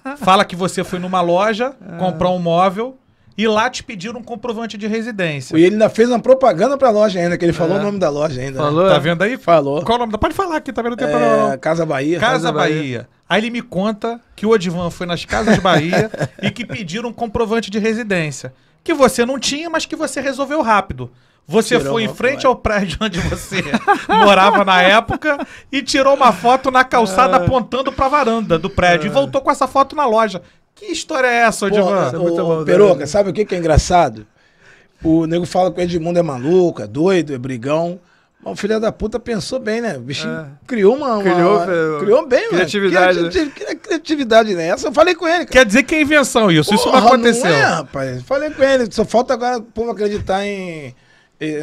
É. Fala que você foi numa loja, é. comprou um móvel e lá te pediram um comprovante de residência. E ele ainda fez uma propaganda pra loja ainda, que ele falou é. o nome da loja ainda. Né? Falou? Né? Tá vendo aí? Falou. Qual o nome da... Pode falar aqui, tá vendo? Tempo, é, não. Casa Bahia. Casa, Casa Bahia. Bahia. Aí ele me conta que o Odivan foi nas Casas Bahia e que pediram um comprovante de residência. Que você não tinha, mas que você resolveu rápido. Você tirou foi em frente foto. ao prédio onde você morava na época e tirou uma foto na calçada é. apontando para a varanda do prédio e é. voltou com essa foto na loja. Que história é essa, Odivan? É Peroca, né? sabe o que, que é engraçado? O nego fala que o Edmundo é maluco, é doido, é brigão. Mas o filho da puta pensou bem, né? O bichinho é. criou uma, uma criou, uma, criou bem, né? criatividade. mano. Criatividade. Né? Criatividade, nessa. eu falei com ele. Cara. Quer dizer que é invenção isso, Porra, isso não aconteceu. Não é, rapaz. Falei com ele, só falta agora o povo acreditar em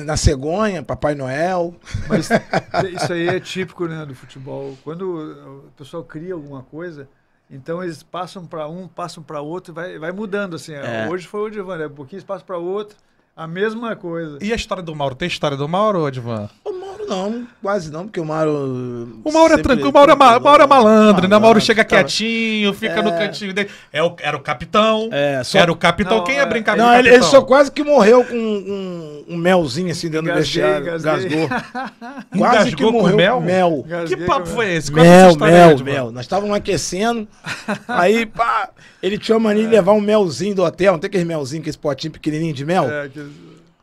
na cegonha, Papai Noel. Mas isso aí é típico né, do futebol. Quando o pessoal cria alguma coisa, então eles passam para um, passam para outro, vai, vai mudando. assim. É. Hoje foi o Divan, é um pouquinho eles para outro, a mesma coisa. E a história do Mauro? Tem história do Mauro, Divan? O Mauro não. Quase não, porque o Mauro. O Mauro é tranquilo, o Mauro é, ma Mauro é malandro, né? O Mauro chega tá. quietinho, fica é... no cantinho dele. É o, era o capitão. É, só... Era o capitão. Não, Quem ia é é, brincar não, com Ele, ele só quase que morreu com um, um melzinho assim dentro do vestiário. Gasgou. quase gasgou que morreu com mel. mel. Gasguei que papo foi esse? Qual mel, mel, mel. Nós estávamos aquecendo. aí, pá, ele tinha mania de é. levar um melzinho do hotel. Não tem aquele melzinho, aquele potinho pequenininho de mel? É, que...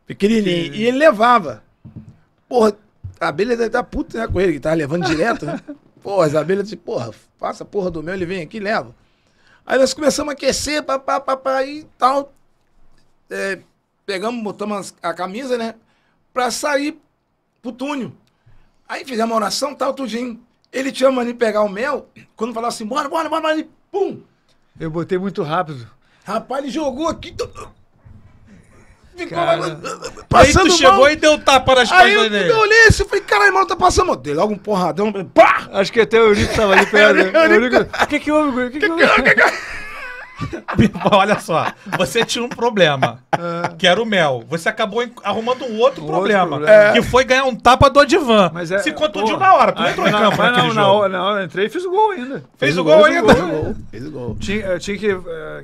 Pequenininho. E ele levava. Porra, Tá, a abelha deve estar tá puta né, com ele, que tava tá levando direto, né? Porra, as abelhas disse, porra, faça a porra do meu, ele vem aqui e leva. Aí nós começamos a aquecer, papapá, papá, e tal. É, pegamos, botamos a camisa, né? Pra sair pro túnel. Aí fizemos uma oração, tal, tudinho. Ele tinha mania de pegar o mel, quando falava assim, bora, bora, bora, bora, ele, pum! Eu botei muito rápido. Rapaz, ele jogou aqui, Ficou passando aí tu chegou mal. e deu um tapa nas aí costas dele. Eu, eu olhei e assim, falei, caralho, mano, tá passando mal. Dei logo um porradão. Pá! Acho que até o Eurico tava ali perto. O que que houve, O que que houve? Olha só, você tinha um problema, é. que era o mel. Você acabou arrumando um outro, outro problema, problema, é. que foi ganhar um tapa do Odivan. É, Se contundiu na hora, tu entrou em campo não, não, jogo. Não, não, eu entrei e fiz o gol ainda. Fez, fez o, gol, gol ainda? Gol, fez o gol. Tinha, eu tinha que uh,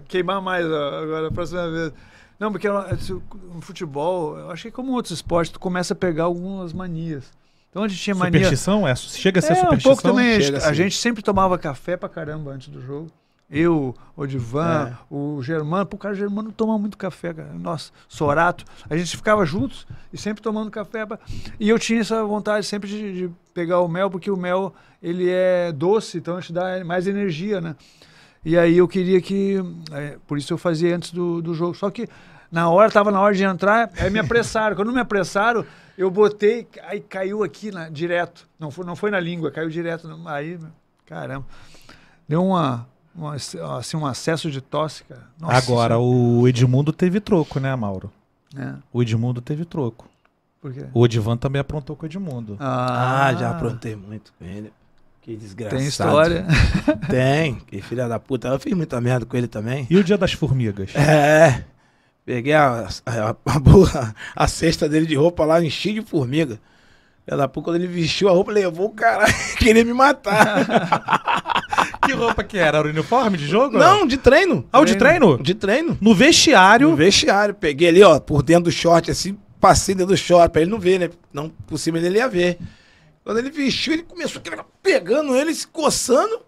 queimar mais agora, a próxima vez. Não, porque no é futebol, eu achei é como outros esportes, tu começa a pegar algumas manias. Então a gente tinha mania. Superstição? É, chega a ser é, superstição. Um pouco também. Chega a, a gente sempre tomava café pra caramba antes do jogo. Eu, o Divan, é. o Germano. Pô, cara, o Germano toma muito café, cara. Nossa, Sorato. A gente ficava juntos e sempre tomando café. Pra... E eu tinha essa vontade sempre de, de, pegar o mel, porque o mel, ele é doce, então a gente dá mais energia, né? E aí eu queria que. É, por isso eu fazia antes do, do jogo. Só que na hora, estava na hora de entrar, aí me apressaram. Quando me apressaram, eu botei, aí caiu aqui na, direto. Não foi, não foi na língua, caiu direto. Aí, caramba. Deu uma, uma assim, um acesso de tosse, cara. Nossa, Agora, isso... o Edmundo teve troco, né, Mauro? É. O Edmundo teve troco. Por quê? O Odivan também aprontou com o Edmundo. Ah, ah já aprontei muito com ele. Que desgraçado. Tem história. Tem, que filha da puta. Eu fiz muita merda com ele também. E o dia das formigas? É. Peguei a, a, a, a cesta dele de roupa lá, enchi de formiga. Filha da puta, quando ele vestiu a roupa, levou o caralho, queria me matar. que roupa que era? Era o uniforme de jogo? Não, de treino. Ah, o de treino? De treino. No vestiário? No vestiário. Peguei ali, ó, por dentro do short, assim, passei dentro do short, pra ele não ver, né? Não, por cima dele ia ver. Quando ele vestiu, ele começou a pegando ele, se coçando.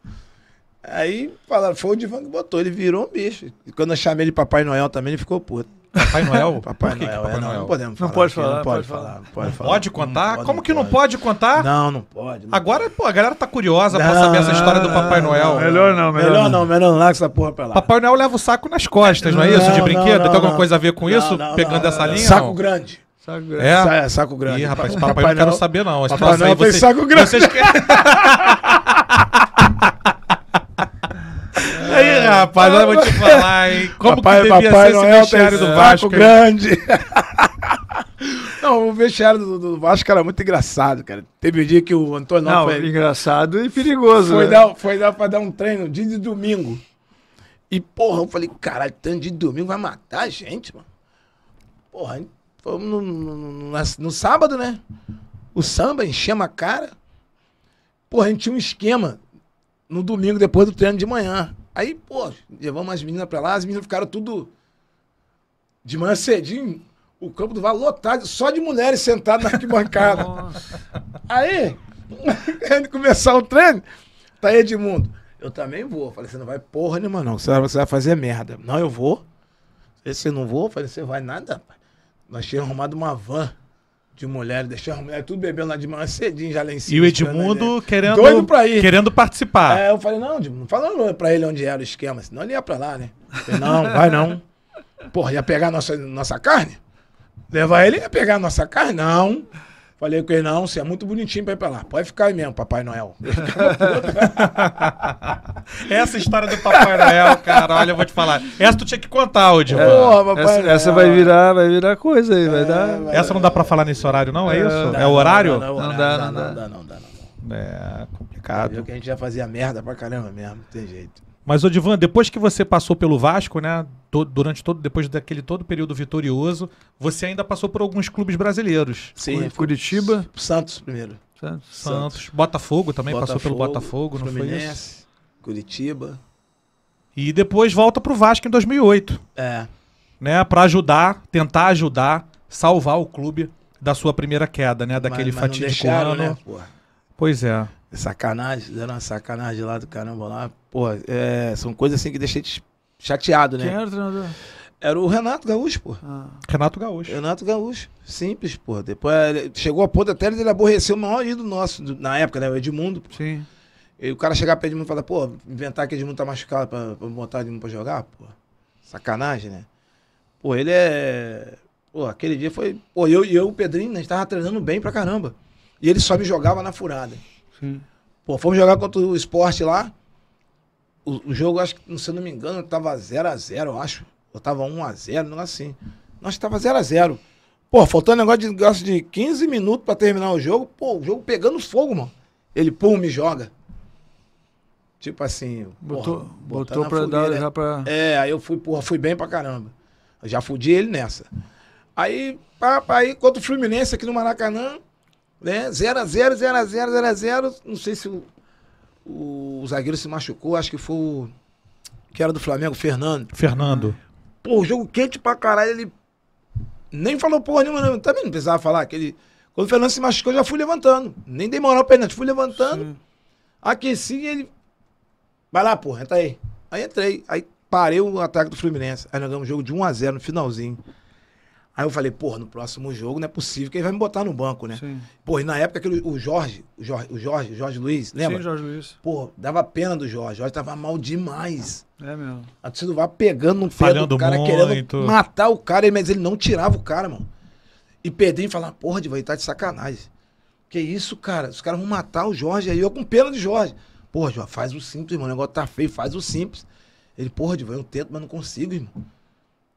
Aí falaram, foi o Divan que botou, ele virou um bicho. E quando eu chamei ele Papai Noel também, ele ficou puto. Papai Noel? Papai Noel, Papai é, Noel? Não, podemos falar. Não pode falar. não pode, falar, Não pode, falar. pode contar? Pode, Como que não pode contar? Não, não pode. Não Agora, pô, a galera tá curiosa não, pra saber essa história do Papai Noel. melhor não, melhor, melhor não. Melhor não, larga essa porra pra lá. Papai Noel leva o saco nas costas, não é isso? De brinquedo? Tem alguma coisa a ver com isso? pegando essa linha? Saco grande. Saco grande. É? é? saco grande. Ih, rapaz, papai, papai não, quero saber, não. Mas papai não vocês, tem saco grande. Vocês querem... Aí, rapaz, eu vou te falar, hein? Como papai, que devia papai ser esse vestiário do Vasco? grande. Não, o vestiário do, do, Vasco era muito engraçado, cara. Teve um dia que o Antônio não, foi... engraçado e perigoso. Foi, né? dar, foi dar pra dar um treino dia de domingo. E, porra, eu falei, caralho, treino de domingo vai matar a gente, mano. Porra, Fomos no, no, no sábado, né? O samba enchemos a cara. Porra, a gente tinha um esquema no domingo, depois do treino de manhã. Aí, pô, levamos as meninas pra lá, as meninas ficaram tudo de manhã cedinho, o campo do Vale lotado, só de mulheres sentadas na arquibancada. Aí, quando começar o treino, tá aí Edmundo. Eu também vou. Falei, você não vai porra nenhuma, não. Você vai fazer merda. Não, eu vou. Se você não vou, falei, você vai nada, pai. Nós tínhamos arrumado uma van de mulher, deixamos a mulher tudo bebendo lá de manhã cedinho, já lá em cima. E o Edmundo querendo, Doido pra ir. querendo participar. É, eu falei, não, Edmundo, não fala pra ele onde era o esquema, senão ele ia pra lá, né? Falei, não, vai não. Porra, ia pegar nossa, nossa carne? Levar ele ia pegar nossa carne? Não. Falei com ele, não, você é muito bonitinho pra ir pra lá. Pode ficar aí mesmo, Papai Noel. Essa história do Papai Noel, olha, eu vou te falar. Essa tu tinha que contar, ô Divan. É, essa, essa, vai virar, vai virar coisa aí, vai dar. É, vai, essa não dá pra falar nesse horário, não? É, é isso? Dá, é o horário? Não, dá, não dá. Não dá, não dá, não dá. Não é complicado. Viu que a gente já fazia merda pra caramba mesmo, não tem jeito. Mas, Odivan, depois que você passou pelo Vasco, né? durante todo, depois daquele todo período vitorioso, você ainda passou por alguns clubes brasileiros. Sim, Curitiba. Santos primeiro. Santos. Santos. Botafogo também Botafogo, passou pelo Botafogo, Fluminense. não foi isso? Curitiba. E depois volta pro Vasco em 2008. É. Né, para ajudar, tentar ajudar, salvar o clube da sua primeira queda, né? Daquele mas, mas fatídico ano. Né, pois é. Sacanagem, fizeram uma sacanagem lá do caramba lá. Pô, é, são coisas assim que deixei chateado, né? Quem era o treinador? Era o Renato Gaúcho, pô. Ah. Renato Gaúcho. Renato Gaúcho. Simples, pô. Depois chegou a ponta até ele aborreceu o maior ídolo nosso na época, né? O Edmundo. Pô. Sim. E o cara chegar perto de mim e falar, pô, inventar que Edmundo tá machucado pra, pra botar Edmundo pra jogar, pô. Sacanagem, né? Pô, ele é. Pô, aquele dia foi. Pô, eu e o Pedrinho, né, a gente tava treinando bem pra caramba. E ele só me jogava na furada. Sim. Pô, fomos jogar contra o esporte lá. O, o jogo, acho que, se eu não me engano, tava 0x0, eu acho. Ou tava 1x0, não assim. Nós tava 0x0. Pô, faltou um negócio de, de 15 minutos pra terminar o jogo. Pô, o jogo pegando fogo, mano. Ele, pum, me joga. Tipo assim. Botou, porra, botou pra fogueira. dar já pra. É, aí eu fui, porra, fui bem pra caramba. Eu já fudi ele nessa. Aí, pá, pá, aí contra o Fluminense aqui no Maracanã, né? 0x0, 0x0, 0x0. Não sei se o, o, zagueiro se machucou, acho que foi o. Que era do Flamengo, Fernando. Fernando. Pô, jogo quente pra caralho, ele nem falou porra nenhuma, não. também não precisava falar. Que ele, quando o Fernando se machucou, eu já fui levantando. Nem demorou o pênalti, fui levantando. Sim. Aqueci, ele Vai lá, porra, entra aí. Aí entrei. Aí parei o ataque do Fluminense. Aí nós ganhamos um jogo de 1x0 no finalzinho. Aí eu falei, porra, no próximo jogo não é possível que ele vai me botar no banco, né? Sim. Pô, e na época aquele, o Jorge, o Jorge, o Jorge, Jorge Luiz, lembra? Sim, Jorge Luiz. Pô, dava pena do Jorge. O Jorge tava mal demais. É mesmo. A torcida vai pegando no pé do cara, muito. querendo matar o cara, mas ele não tirava o cara, mano. E pedindo e falar, porra, de vai estar de sacanagem. Que isso, cara? Os caras vão matar o Jorge aí, eu com pena de Jorge. Porra, João, faz o simples, irmão. O negócio tá feio, faz o simples. Ele, porra, Divan, eu tento, mas não consigo, irmão.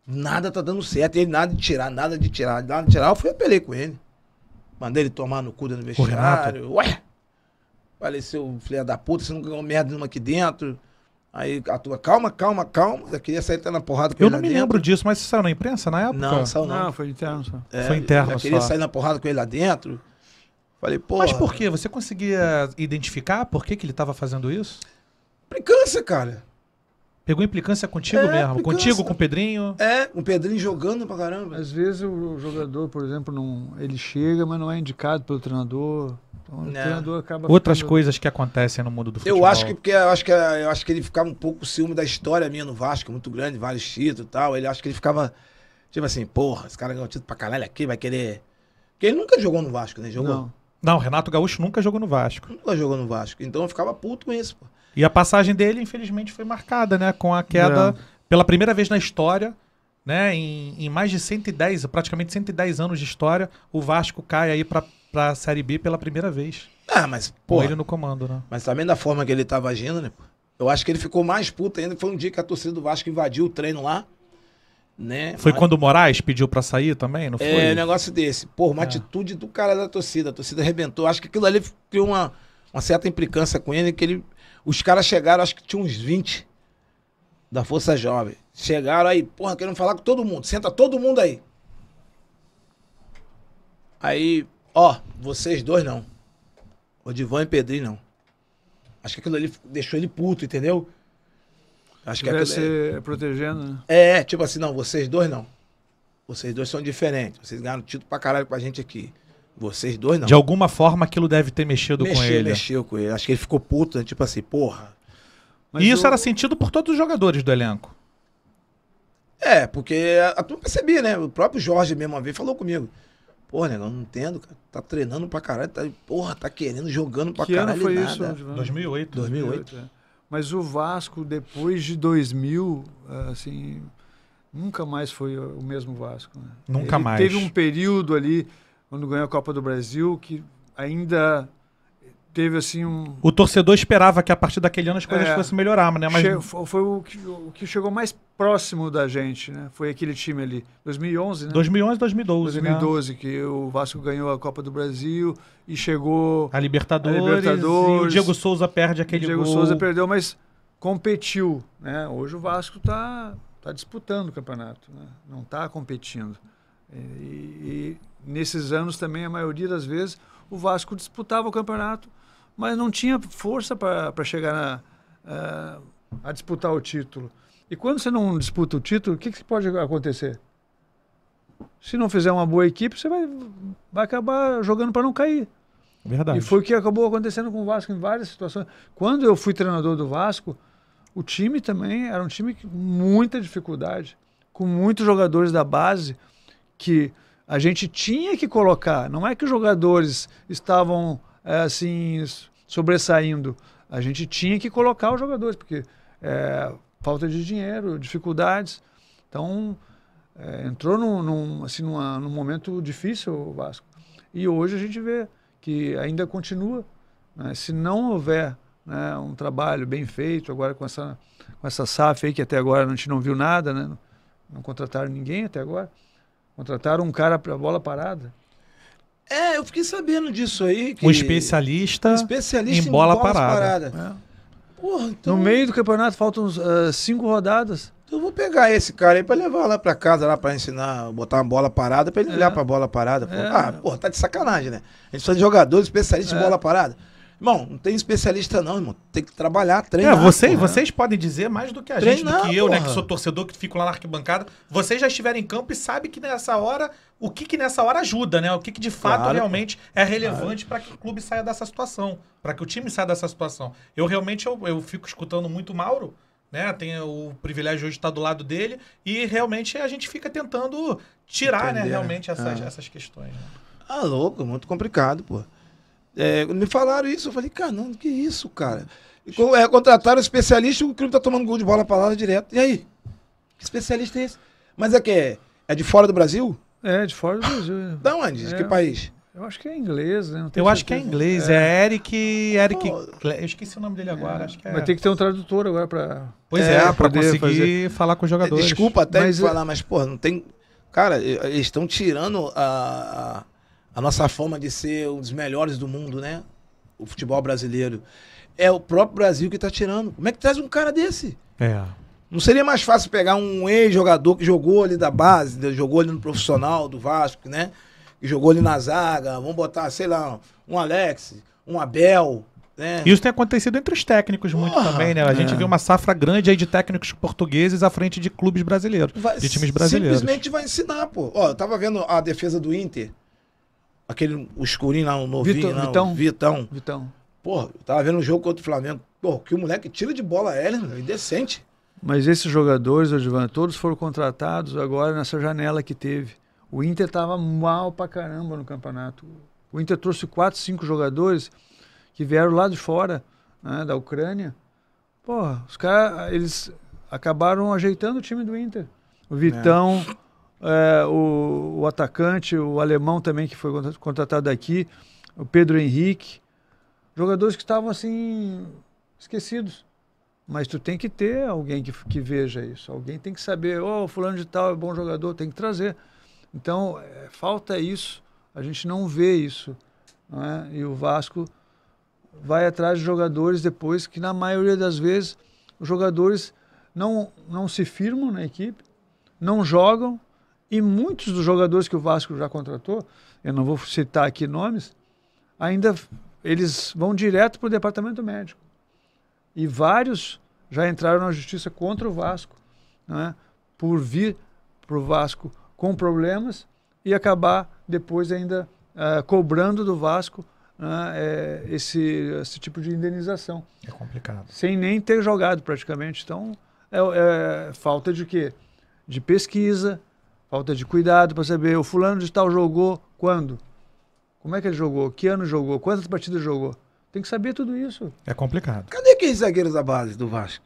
Nada tá dando certo. Ele, nada de tirar, nada de tirar, nada de tirar. Eu fui e apelei com ele. Mandei ele tomar no cu no vestiário. Ué! Falei, seu filho da puta, você não ganhou merda nenhuma aqui dentro. Aí a tua, calma, calma, calma. Eu queria sair até na porrada com eu ele. Eu não me lembro disso, mas você saiu na imprensa na época? Não, saiu não. Não, foi interno só. É, foi interno só. eu queria sair na porrada com ele lá dentro. Falei, pô. Mas por quê? Você conseguia identificar por que, que ele estava fazendo isso? Implicância, cara. Pegou implicância contigo é, mesmo? Implicância. Contigo, com o Pedrinho? É, o Pedrinho jogando pra caramba. Às vezes o jogador, por exemplo, não, ele chega, mas não é indicado pelo treinador. Então, o treinador acaba Outras ficando... coisas que acontecem no mundo do futebol. Eu acho que porque eu acho que, eu acho que ele ficava um pouco ciúme da história minha no Vasco, muito grande, vários títulos e tal. Ele acho que ele ficava, tipo assim, porra, esse cara ganhou título pra caralho aqui, vai querer. Porque ele nunca jogou no Vasco, né? Jogou. Não. Não, Renato Gaúcho nunca jogou no Vasco. Nunca jogou no Vasco. Então eu ficava puto com isso, pô. E a passagem dele, infelizmente, foi marcada, né? Com a queda, é. pela primeira vez na história, né? Em, em, mais de 110, praticamente 110 anos de história, o Vasco cai aí pra, pra Série B pela primeira vez. Ah, mas, pô. Com ele no comando, né? Mas também da forma que ele tava agindo, né, Eu acho que ele ficou mais puto ainda. Foi um dia que a torcida do Vasco invadiu o treino lá. Né? Foi mas... quando o Moraes pediu para sair também, não foi? É, um negócio desse. Pô, uma é. atitude do cara da torcida. A torcida arrebentou. Acho que aquilo ali criou uma, uma certa implicância com ele, que ele... Os caras chegaram, acho que tinha uns 20 da Força Jovem. Chegaram aí, porra, querendo falar com todo mundo. Senta todo mundo aí. Aí, ó, vocês dois não. Divan e Pedrinho não. Acho que aquilo ali deixou ele puto, entendeu? Acho que é protegendo, né? É, tipo assim, não, vocês dois não. Vocês dois são diferentes. Vocês ganharam título pra caralho com a gente aqui. Vocês dois não. De alguma forma aquilo deve ter mexido mexeu, com ele. Mexeu com ele. Acho que ele ficou puto, né? tipo assim, porra. Mas e isso eu... era sentido por todos os jogadores do elenco. É, porque a, a turma percebia, né? O próprio Jorge mesmo uma vez falou comigo. Porra, negão, não entendo, cara. Tá treinando pra caralho, tá, porra, tá querendo, jogando pra que caralho. Ano foi nada. isso, 2008. 2008. 2008 é. Mas o Vasco, depois de 2000, assim, nunca mais foi o mesmo Vasco. Né? Nunca Ele mais. Teve um período ali, quando ganhou a Copa do Brasil, que ainda teve assim um. O torcedor esperava que a partir daquele ano as coisas é, fossem melhorar, né? Mas... foi o que, o que, chegou mais próximo da gente, né? Foi aquele time ali. 2011, né? 2011, 2012. 2012, né? que o Vasco ganhou a Copa do Brasil e chegou. A Libertadores. A Libertadores. E o Diego Souza perde aquele Diego gol. Souza perdeu, mas competiu, né? Hoje o Vasco está tá disputando o campeonato, né? não está competindo. E, e nesses anos também, a maioria das vezes, o Vasco disputava o campeonato mas não tinha força para chegar na, uh, a disputar o título. E quando você não disputa o título, o que, que pode acontecer? Se não fizer uma boa equipe, você vai, vai acabar jogando para não cair. Verdade. E foi o que acabou acontecendo com o Vasco em várias situações. Quando eu fui treinador do Vasco, o time também era um time com muita dificuldade, com muitos jogadores da base que a gente tinha que colocar. Não é que os jogadores estavam é, assim sobressaindo. A gente tinha que colocar os jogadores, porque é, falta de dinheiro, dificuldades. Então, é, entrou num, num, assim, numa, num momento difícil o Vasco. E hoje a gente vê que ainda continua. Né? Se não houver né, um trabalho bem feito, agora com essa, com essa SAF aí, que até agora a gente não viu nada, né? não contrataram ninguém até agora. Contrataram um cara para bola parada. É, eu fiquei sabendo disso aí. Que... especialista, um especialista em, bola, parada. parada. É. Porra, então... No meio do campeonato faltam uh, cinco rodadas. Então eu vou pegar esse cara aí pra levar lá pra casa, lá pra ensinar, botar uma bola parada, pra ele é. olhar pra bola parada. É. Ah, porra, tá de sacanagem, né? A gente precisa de jogadores especialistas em é. bola parada. Irmão, não tem especialista não, irmão. Tem que trabalhar, treinar. É, você, vocês podem dizer mais do que a treinar, gente, do que eu, porra. né? Que sou torcedor, que fico lá na arquibancada. Vocês já estiveram em campo e sabem que nessa hora, o que, que nessa hora ajuda, né? O que, que de fato claro, realmente é relevante claro. para que o clube saia dessa situação, para que o time saia dessa situação. Eu realmente, eu, eu fico escutando muito o Mauro, né? tenho o privilégio hoje de estar do lado dele e realmente a gente fica tentando tirar, né, Entender. né? Realmente essas, ah. essas questões. Né? Ah, louco, muito complicado, pô. É, me falaram isso, eu falei, não que isso, cara? é, contrataram um especialista, o clube tá tomando gol de bola pra lá direto. E aí? Que especialista é esse? Mas é que é, é de fora do Brasil? É, de fora do Brasil. É. da onde? De que é. país? Eu acho que é inglês, né? eu certeza. acho que é inglês. É, é Eric. Eric. eu esqueci o nome dele agora. É. Acho que é. Mas tem que ter um tradutor agora para. Pois é, é para conseguir fazer... falar com os jogadores. Desculpa até mas é falar, mas, pô, não tem. Cara, eles estão tirando a, a nossa fama de ser um dos melhores do mundo, né? O futebol brasileiro. É o próprio Brasil que tá tirando. Como é que traz um cara desse? É. Não seria mais fácil pegar um ex-jogador que jogou ali da base, jogou ali no profissional do Vasco, né? Que jogou ali na zaga. Vamos botar, sei lá, um Alex, um Abel, é. Isso tem acontecido entre os técnicos muito Porra, também, né? A é. gente viu uma safra grande aí de técnicos portugueses à frente de clubes brasileiros, vai, de times brasileiros. Simplesmente vai ensinar, pô. Ó, eu tava vendo a defesa do Inter aquele o escurinho lá, o novinho Vitor, lá, né, Vitão. Vitão. Vitão. Pô, eu tava vendo um jogo contra o Flamengo. Pô, que o moleque tira de bola ele é, indecente. Mas esses jogadores, Odivan, todos foram contratados agora nessa janela que teve. O Inter tava mal pra caramba no campeonato. O Inter trouxe quatro, cinco jogadores que vieram lá de fora, né, da Ucrânia. Porra, os caras, eles acabaram ajeitando o time do Inter. O é. Vitão, é, o, o, atacante, o alemão também que foi contratado aqui, o Pedro Henrique, jogadores que estavam assim esquecidos. Mas tu tem que ter alguém que, que veja isso, alguém tem que saber, ó, oh, fulano de tal é bom jogador, tem que trazer. Então, é, falta isso, a gente não vê isso. Não é? E o Vasco vai atrás de jogadores depois que, na maioria das vezes, os jogadores não, não se firmam na equipe, não jogam, e muitos dos jogadores que o Vasco já contratou, eu não vou citar aqui nomes, ainda eles vão direto para o departamento médico. E vários já entraram na justiça contra o Vasco, né, por vir para o Vasco com problemas e acabar depois ainda uh, cobrando do Vasco é? eh, esse, esse tipo de indenização. É complicado. Sem nem ter jogado praticamente. Então, é, é falta de quê? De pesquisa, Falta de cuidado para saber. O fulano de tal jogou quando? Como é que ele jogou? Que ano jogou? Quantas partidas jogou? Tem que saber tudo isso. É complicado. Cadê aqueles zagueiros da base do Vasco?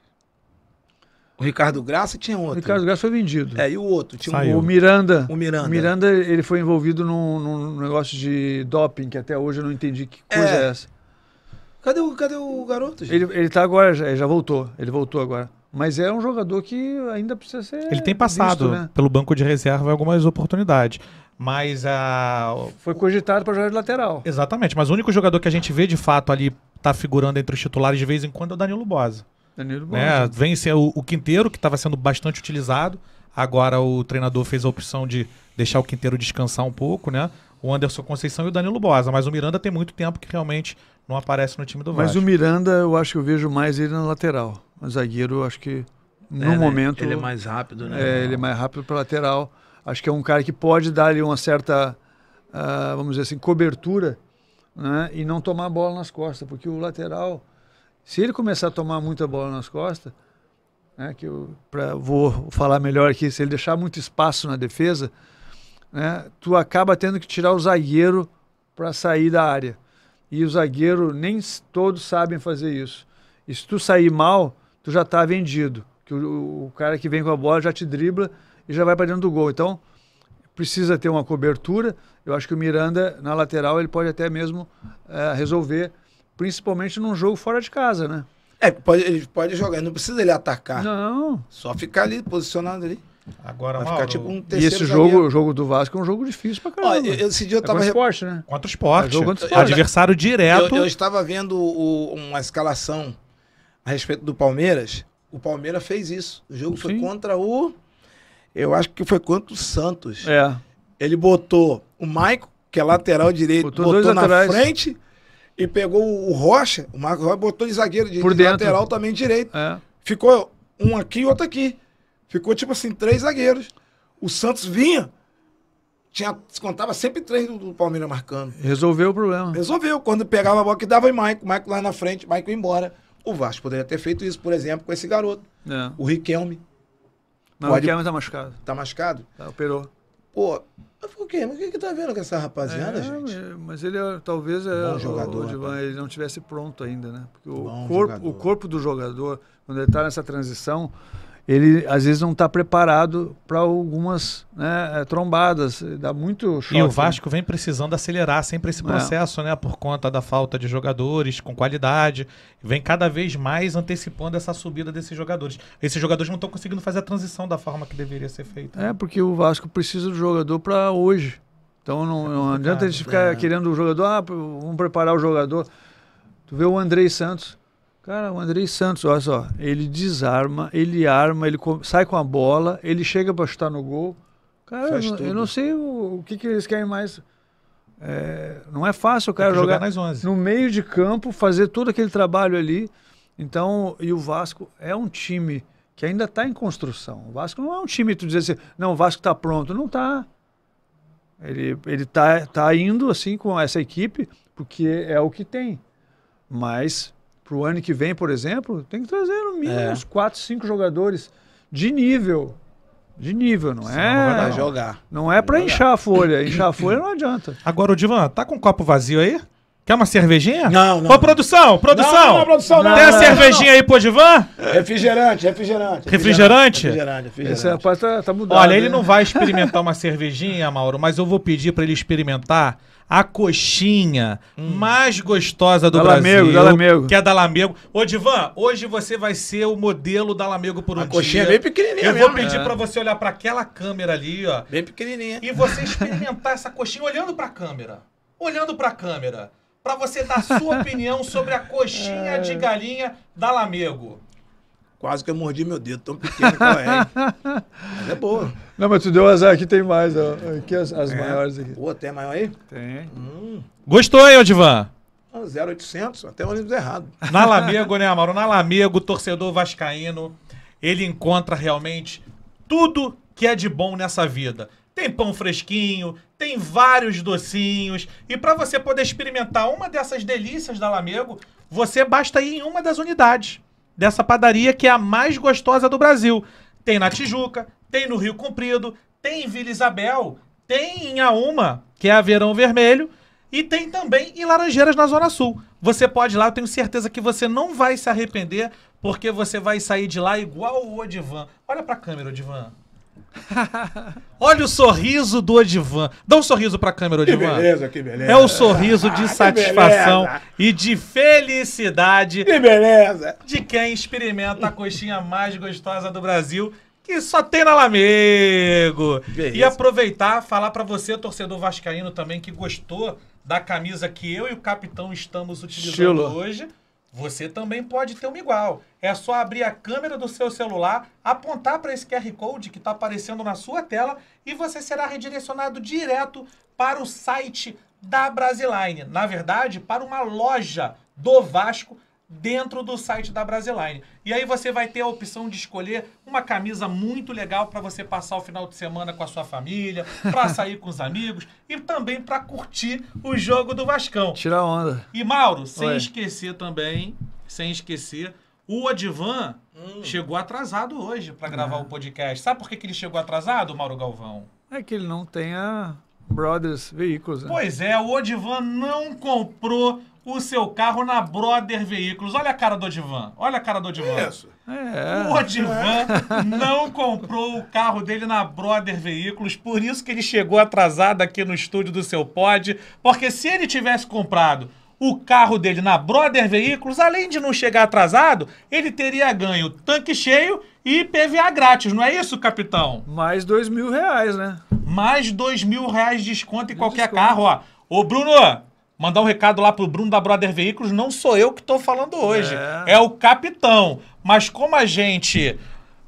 O Ricardo Graça tinha outro. O Ricardo Graça foi vendido. É, e o outro? Tinha Saiu. O Miranda. O Miranda. O Miranda, ele foi envolvido num, num, negócio de doping, que até hoje eu não entendi que coisa é, é essa. Cadê o, cadê o garoto, gente? Ele, ele tá agora, já, já voltou. Ele voltou agora. Mas é um jogador que ainda precisa ser. Ele tem passado visto, né? pelo banco de reserva algumas oportunidades. Mas a. Foi cogitado para jogar de lateral. Exatamente, mas o único jogador que a gente vê de fato ali tá figurando entre os titulares de vez em quando é o Danilo Bosa. Danilo né? Bosa. Vem ser o, o Quinteiro, que estava sendo bastante utilizado. Agora o treinador fez a opção de deixar o Quinteiro descansar um pouco, né? O Anderson Conceição e o Danilo Bosa. Mas o Miranda tem muito tempo que realmente não aparece no time do Vasco. Mas o Miranda, eu acho que eu vejo mais ele na lateral um zagueiro, acho que no é, né? momento. Ele é mais rápido, né? É, ele é mais rápido para lateral. Acho que é um cara que pode dar ali uma certa, uh, vamos dizer assim, cobertura né? e não tomar a bola nas costas, porque o lateral, se ele começar a tomar muita bola nas costas, né, que eu pra, vou falar melhor aqui, se ele deixar muito espaço na defesa, né, tu acaba tendo que tirar o zagueiro para sair da área. E o zagueiro, nem todos sabem fazer isso. E se tu sair mal, tu já está vendido. Que o, o, cara que vem com a bola já te dribla e já vai para dentro do gol. Então, precisa ter uma cobertura. Eu acho que o Miranda, na lateral, ele pode até mesmo é, resolver, principalmente num jogo fora de casa, né? É, pode, ele pode jogar, não precisa ele atacar. Não. Só ficar ali, posicionado ali. Agora, Vai Mauro, ficar tipo um terceiro. E esse jogo, o jogo do Vasco é um jogo difícil pra caramba. Olha, esse dia eu é tava. Contra o esporte, né? Contra o esporte. É contra o esporte. Adversário direto. Eu, eu estava vendo o, uma escalação a respeito do Palmeiras, o Palmeiras fez isso. O jogo Sim. foi contra o. Eu acho que foi contra o Santos. É. Ele botou o Maico, que é lateral direito, botou, botou na frente e pegou o Rocha. O Marco Rocha botou de zagueiro de Por lateral também direito. É. Ficou um aqui e outro aqui. Ficou tipo assim, três zagueiros. O Santos vinha, tinha, contava sempre três do, do, Palmeiras marcando. Resolveu o problema. Resolveu. Quando pegava a bola que dava em Maico, Maico lá na frente, Maico embora. O Vasco poderia ter feito isso, por exemplo, com esse garoto. É. O Riquelme. Mas pode... o Riquelme tá machucado. Tá machucado? Tá, operou. Pô, mas por quê? Mas o que, que tá vendo com essa rapaziada, é, gente? É, mas ele é, talvez é, um jogador, o, o, ele não tivesse pronto ainda, né? Porque o corpo, o corpo do jogador, quando ele tá nessa transição, ele às vezes não está preparado para algumas né, eh, trombadas, dá muito choque. E o né? Vasco vem precisando acelerar sempre esse é. processo, é. né, por conta da falta de jogadores com qualidade, vem cada vez mais antecipando essa subida desses jogadores. Esses jogadores não estão conseguindo fazer a transição da forma que deveria ser feita. É, porque o Vasco precisa do jogador para hoje. Então não, é não adianta a gente ficar é. querendo o jogador, ah, vamos preparar o jogador. Tu vê o Andrei Santos, Cara, o Andrei Santos, olha só, ele desarma, ele arma, ele sai com a bola, ele chega para chutar no gol. Cara, eu, eu, não sei o, o que, que eles querem mais. É, não é fácil o cara é jogar, jogar nas 11. no meio de campo, fazer todo aquele trabalho ali. Então, e o Vasco é um time que ainda está em construção. O Vasco não é um time tu dizer assim, não, o Vasco está pronto. Não está. Ele ele tá, tá indo assim com essa equipe porque é o que tem. Mas para o ano que vem, por exemplo, tem que trazer no mínimo é. uns 4, 5 jogadores de nível. De nível, não é? Não vai jogar. Não é para inchar a folha. Inchar a folha não adianta. Agora, o Divan, tá com o copo vazio aí? Quer uma cervejinha? Não, não. Ô, produção, produção. Não, não, produção, não. Tem a cervejinha aí pro Divan? Refrigerante, refrigerante. Refrigerante? Refrigerante, refrigerante. Esse rapaz tá, tá mudando. Olha, ele né? não vai experimentar uma cervejinha, Mauro, mas eu vou pedir pra ele experimentar a coxinha hum. mais gostosa do da Brasil. Lamego, da Lamego. Que é da Lamego. Ô, Divan, hoje você vai ser o modelo da Lamego por um dia. A coxinha é bem pequenininha Eu mesmo. vou pedir é. pra você olhar pra aquela câmera ali, ó. Bem pequenininha. E você experimentar essa coxinha olhando pra câmera. Olhando pra câmera para você dar sua opinião sobre a coxinha é... de galinha da Lamego. Quase que eu mordi meu dedo, tão pequeno qual é, hein? Mas é boa. Não, mas tu deu azar, aqui tem mais, ó. Aqui as, as é. maiores aqui. Pô, tem maior aí? Tem. Hum. Gostou, hein, Odivan? 0800, ah, até o ônibus errado. Na Lamego, né, Amaro? Na Lamego, torcedor vascaíno, ele encontra realmente tudo que é de bom nessa vida. Tem pão fresquinho, tem vários docinhos. E para você poder experimentar uma dessas delícias da Lamego, você basta ir em uma das unidades dessa padaria que é a mais gostosa do Brasil. Tem na Tijuca, tem no Rio Comprido, tem em Vila Isabel, tem em Auma, que é a Verão Vermelho, e tem também em Laranjeiras, na Zona Sul. Você pode ir lá, eu tenho certeza que você não vai se arrepender, porque você vai sair de lá igual o Odivan. Olha pra câmera, Odivan. Olha o sorriso do Odivan. Dá um sorriso pra câmera, Odivan. Que beleza, que beleza. É o sorriso de ah, satisfação e de felicidade. Que beleza. De quem experimenta a coxinha mais gostosa do Brasil, que só tem na Lamego. E aproveitar, falar para você, torcedor vascaíno também, que gostou da camisa que eu e o capitão estamos utilizando Chilo. hoje. Você também pode ter uma igual. É só abrir a câmera do seu celular, apontar para esse QR Code que está aparecendo na sua tela e você será redirecionado direto para o site da Brasiline. Na verdade, para uma loja do Vasco dentro do site da Brasiline. E aí você vai ter a opção de escolher uma camisa muito legal para você passar o final de semana com a sua família, para sair com os amigos e também para curtir o jogo do Vascão. Tira onda. E Mauro, sem Oi. esquecer também, sem esquecer, o Odivan hum. chegou atrasado hoje para é. gravar é. o podcast. Sabe por que, que ele chegou atrasado, Mauro Galvão? É que ele não tem a Brothers Veículos. Né? Pois é, o Odivan não comprou o seu carro na Brother Veículos. Olha a cara do Odivan. Olha a cara do Odivan. isso. É. O Odivan é. não comprou o carro dele na Brother Veículos, por isso que ele chegou atrasado aqui no estúdio do seu pod, porque se ele tivesse comprado o carro dele na Brother Veículos, além de não chegar atrasado, ele teria ganho tanque cheio e PVA grátis, não é isso, capitão? Mais dois mil reais, né? Mais dois mil reais de desconto em de qualquer desconto. carro, ó. Ô, Bruno, Mandar um recado lá pro Bruno da Brother Veículos, não sou eu que estou falando hoje. É. é. o capitão. Mas como a gente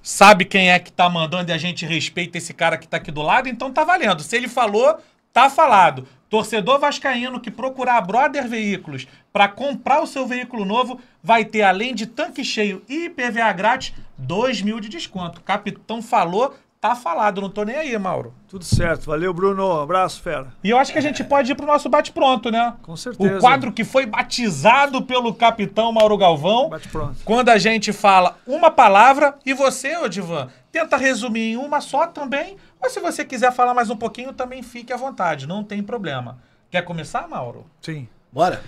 sabe quem é que tá mandando e a gente respeita esse cara que tá aqui do lado, então tá valendo. Se ele falou, tá falado. Torcedor vascaíno que procurar a Brother Veículos para comprar o seu veículo novo vai ter, além de tanque cheio e IPVA grátis, 2 mil de desconto. O capitão falou, Tá falado, não tô nem aí, Mauro. Tudo certo. Valeu, Bruno. Abraço, fera. E eu acho que a gente pode ir pro nosso bate-pronto, né? Com certeza. O quadro que foi batizado pelo capitão Mauro Galvão. Bate-pronto. Quando a gente fala uma palavra e você, Odivan, tenta resumir em uma só também. Mas se você quiser falar mais um pouquinho, também fique à vontade, não tem problema. Quer começar, Mauro? Sim. Bora.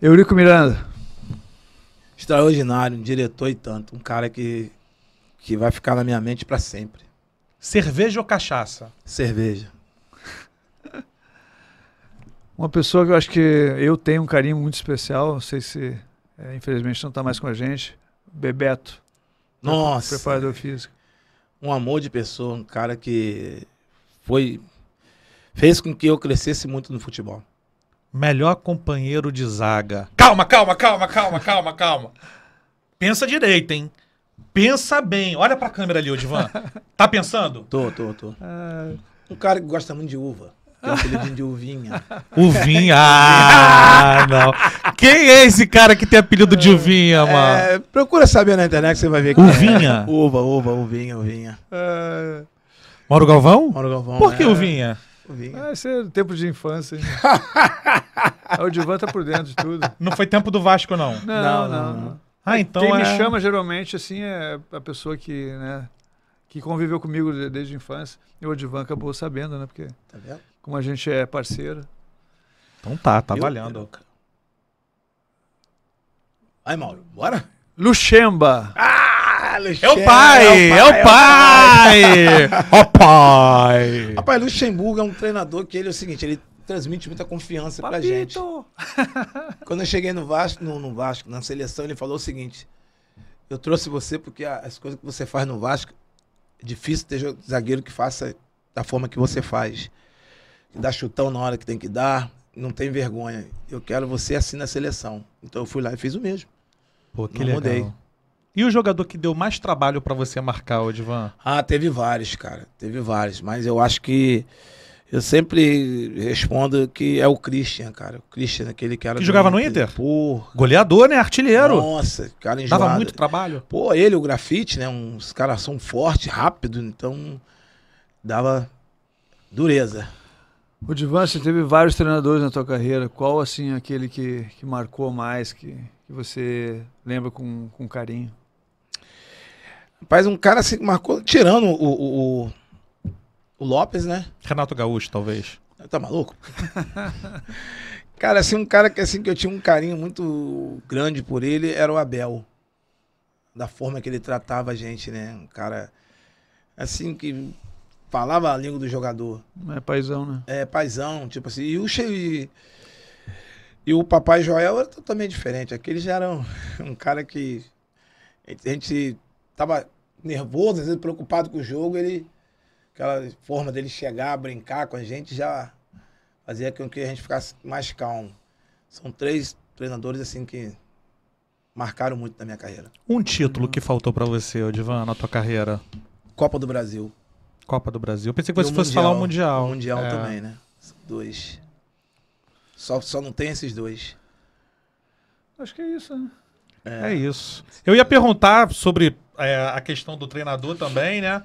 Eurico Miranda. Extraordinário, um diretor e tanto. Um cara que, que vai ficar na minha mente para sempre Cerveja ou cachaça? Cerveja. Uma pessoa que eu acho que eu tenho um carinho muito especial, não sei se é, infelizmente não está mais com a gente, Bebeto. Né, Nossa! Preparador físico. Um amor de pessoa, um cara que foi. fez com que eu crescesse muito no futebol. Melhor companheiro de zaga. Calma, calma, calma, calma, calma, calma. Pensa direito, hein? Pensa bem. Olha pra câmera ali, Odivan. Tá pensando? tô, tô, tô. Ah, o cara que gosta muito de uva. tem o é um de uvinha. Uvinha? Ah, não. Quem é esse cara que tem apelido de uvinha, é, mano? É, procura saber na internet, você vai ver. É. Uvinha? É. Uva, uva, uvinha, uvinha. É... Mauro Galvão? Mauro Galvão. Por que uvinha? Uvinha. Ah, esse é tempo de infância. o Divan tá por dentro de tudo. Não foi tempo do Vasco, não? Não, não. não, não. não. Ah, é, então Quem é... me chama geralmente assim é a pessoa que, né, que conviveu comigo desde a infância. E o Odivan acabou sabendo, né? Porque tá como a gente é parceiro. Então tá, tá valendo. Eu... Aí, Mauro, bora? Luxemba! Ah, é Luxemba! É, é o pai! É o pai! É o pai! É o pai. Luxemburgo é um treinador que ele é o seguinte, ele transmite muita confiança Papito. pra gente. Quando eu cheguei no Vasco, no, no, Vasco, na seleção, ele falou o seguinte: eu trouxe você porque as coisas que você faz no Vasco, é difícil ter zagueiro que faça da forma que você faz. Que dá chutão na hora que tem que dar, não tem vergonha. Eu quero você assim na seleção. Então eu fui lá e fiz o mesmo. Pô, que não legal. mudei. E o jogador que deu mais trabalho para você marcar, Odivan? Ah, teve vários, cara. Teve vários. Mas eu acho que eu sempre respondo que é o Christian, cara. O Christian, aquele cara. Que jogava no Inter? Pô. Goleador, né? Artilheiro. Nossa, cara enjoado. Dava muito trabalho. Pô, ele, o grafite, né? Uns caras são fortes, rápidos então dava dureza. O Divan, você teve vários treinadores na tua carreira. Qual, assim, aquele que, que marcou mais, que, que você lembra com, com carinho? Rapaz, um cara assim que marcou, tirando o, o, o o Lopes, né? Renato Gaúcho, talvez. Tá maluco? cara, assim, um cara que, assim, que eu tinha um carinho muito grande por ele era o Abel. Da forma que ele tratava a gente, né? Um cara, assim, que falava a língua do jogador. É paizão, né? É, paizão, tipo assim. E o, cheio e o Papai Joel era totalmente diferente. Aquele já era um, um cara que a gente tava nervoso, às vezes preocupado com o jogo, ele aquela forma dele chegar, brincar com a gente, já fazia com que a gente ficasse mais calmo. São três treinadores assim que marcaram muito na minha carreira. Um título que faltou para você, Odivan, na tua carreira? Copa do Brasil. Copa do Brasil. Eu pensei que você fosse falar o Mundial. O Mundial é. também, né? São dois. Só, só não tem esses dois. Acho que é isso, né? É, é isso. Eu ia perguntar sobre é, a questão do treinador também, né?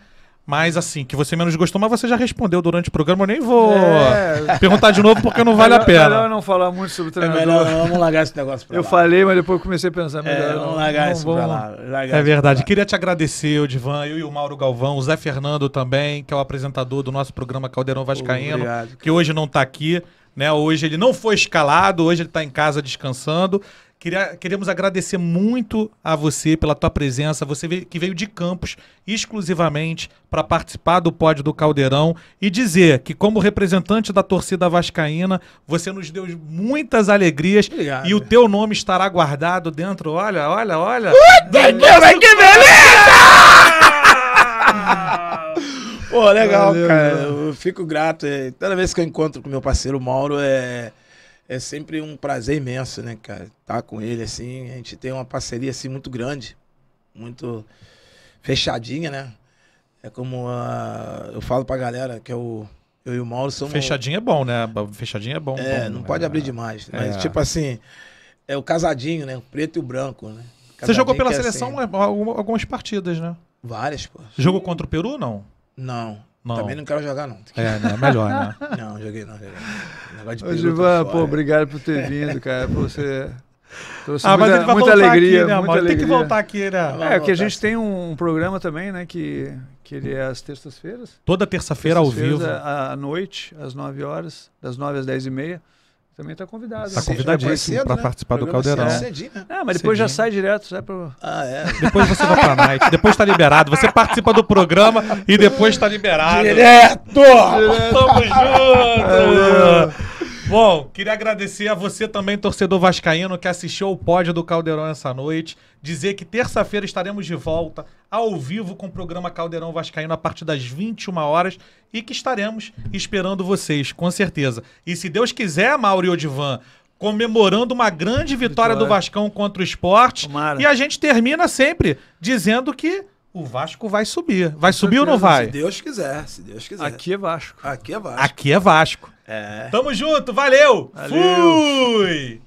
Mas assim, que você menos gostou, mas você já respondeu durante o programa, eu nem vou é... perguntar de novo porque não vale a pena. melhor não falar muito sobre o treinador. É melhor não, vamos largar esse negócio pra eu lá. Eu falei, mas depois comecei a pensar, é, melhor é, não, largar não, isso vamos... pra lá. Largar é verdade. Queria te agradecer, Odivan, eu e o Mauro Galvão, o Zé Fernando também, que é o apresentador do nosso programa Caldeirão Vascaíno, Obrigado, que hoje não tá aqui. Né, hoje ele não foi escalado, hoje ele está em casa descansando. Queria, queremos agradecer muito a você pela tua presença, você que veio de Campos exclusivamente para participar do pódio do Caldeirão e dizer que como representante da torcida vascaína, você nos deu muitas alegrias Obrigado. e o teu nome estará guardado dentro, olha, olha, olha. Puta que, que beleza! Pô, legal, Valeu, cara. Mano. Eu fico grato. É, toda vez que eu encontro com meu parceiro Mauro, é é sempre um prazer imenso, né, cara? Tá com ele assim, a gente tem uma parceria assim muito grande, muito fechadinha, né? É como a... eu falo pra galera que é o eu e o Mauro somos Fechadinho é bom, né? Fechadinho é bom. É, bom, não pode é... abrir demais, né? mas é... tipo assim, é o casadinho, né? O preto e o branco, né? Casadinho Você jogou pela é seleção assim... algumas partidas, né? Várias, pô. Jogou contra o Peru, não? Não. Não. Também não quero jogar, não. É, né? Melhor, né? não, joguei não, joguei. Negócio de Ô, Givan, pô, é. obrigado por ter vindo, cara. Por você. Trouxe ah, mas muita, muita alegria. Aqui, né, muita alegria. Tem que voltar aqui, né? É, é que a gente tem um programa também, né? Que, que ele é às terças-feiras. Toda terça-feira terças ao vivo. À noite, às 9 horas, das 9 às 10 e meia. Também está convidado. Está né? convidadíssimo para né? participar Programa do Caldeirão. Cedinho, né? Ah, mas depois cedinho. já sai direto, sai pro... Ah, é. Depois você vai a night, depois está liberado. Você participa do programa e depois está liberado. Direto! direto! Tamo junto! É. Bom, queria agradecer a você também, torcedor vascaíno, que assistiu ao pódio do Caldeirão essa noite. Dizer que terça-feira estaremos de volta ao vivo com o programa Caldeirão Vascaíno a partir das 21 horas e que estaremos esperando vocês, com certeza. E se Deus quiser, Mauro e Odivan, comemorando uma grande vitória, vitória, do Vascão contra o esporte. Tomara. E a gente termina sempre dizendo que o Vasco vai subir. Vai subir ou não vai? Se Deus quiser, se Deus quiser. Aqui é Vasco. Aqui é Vasco. Aqui é Vasco. É. Tamo junto, valeu. valeu. Fui!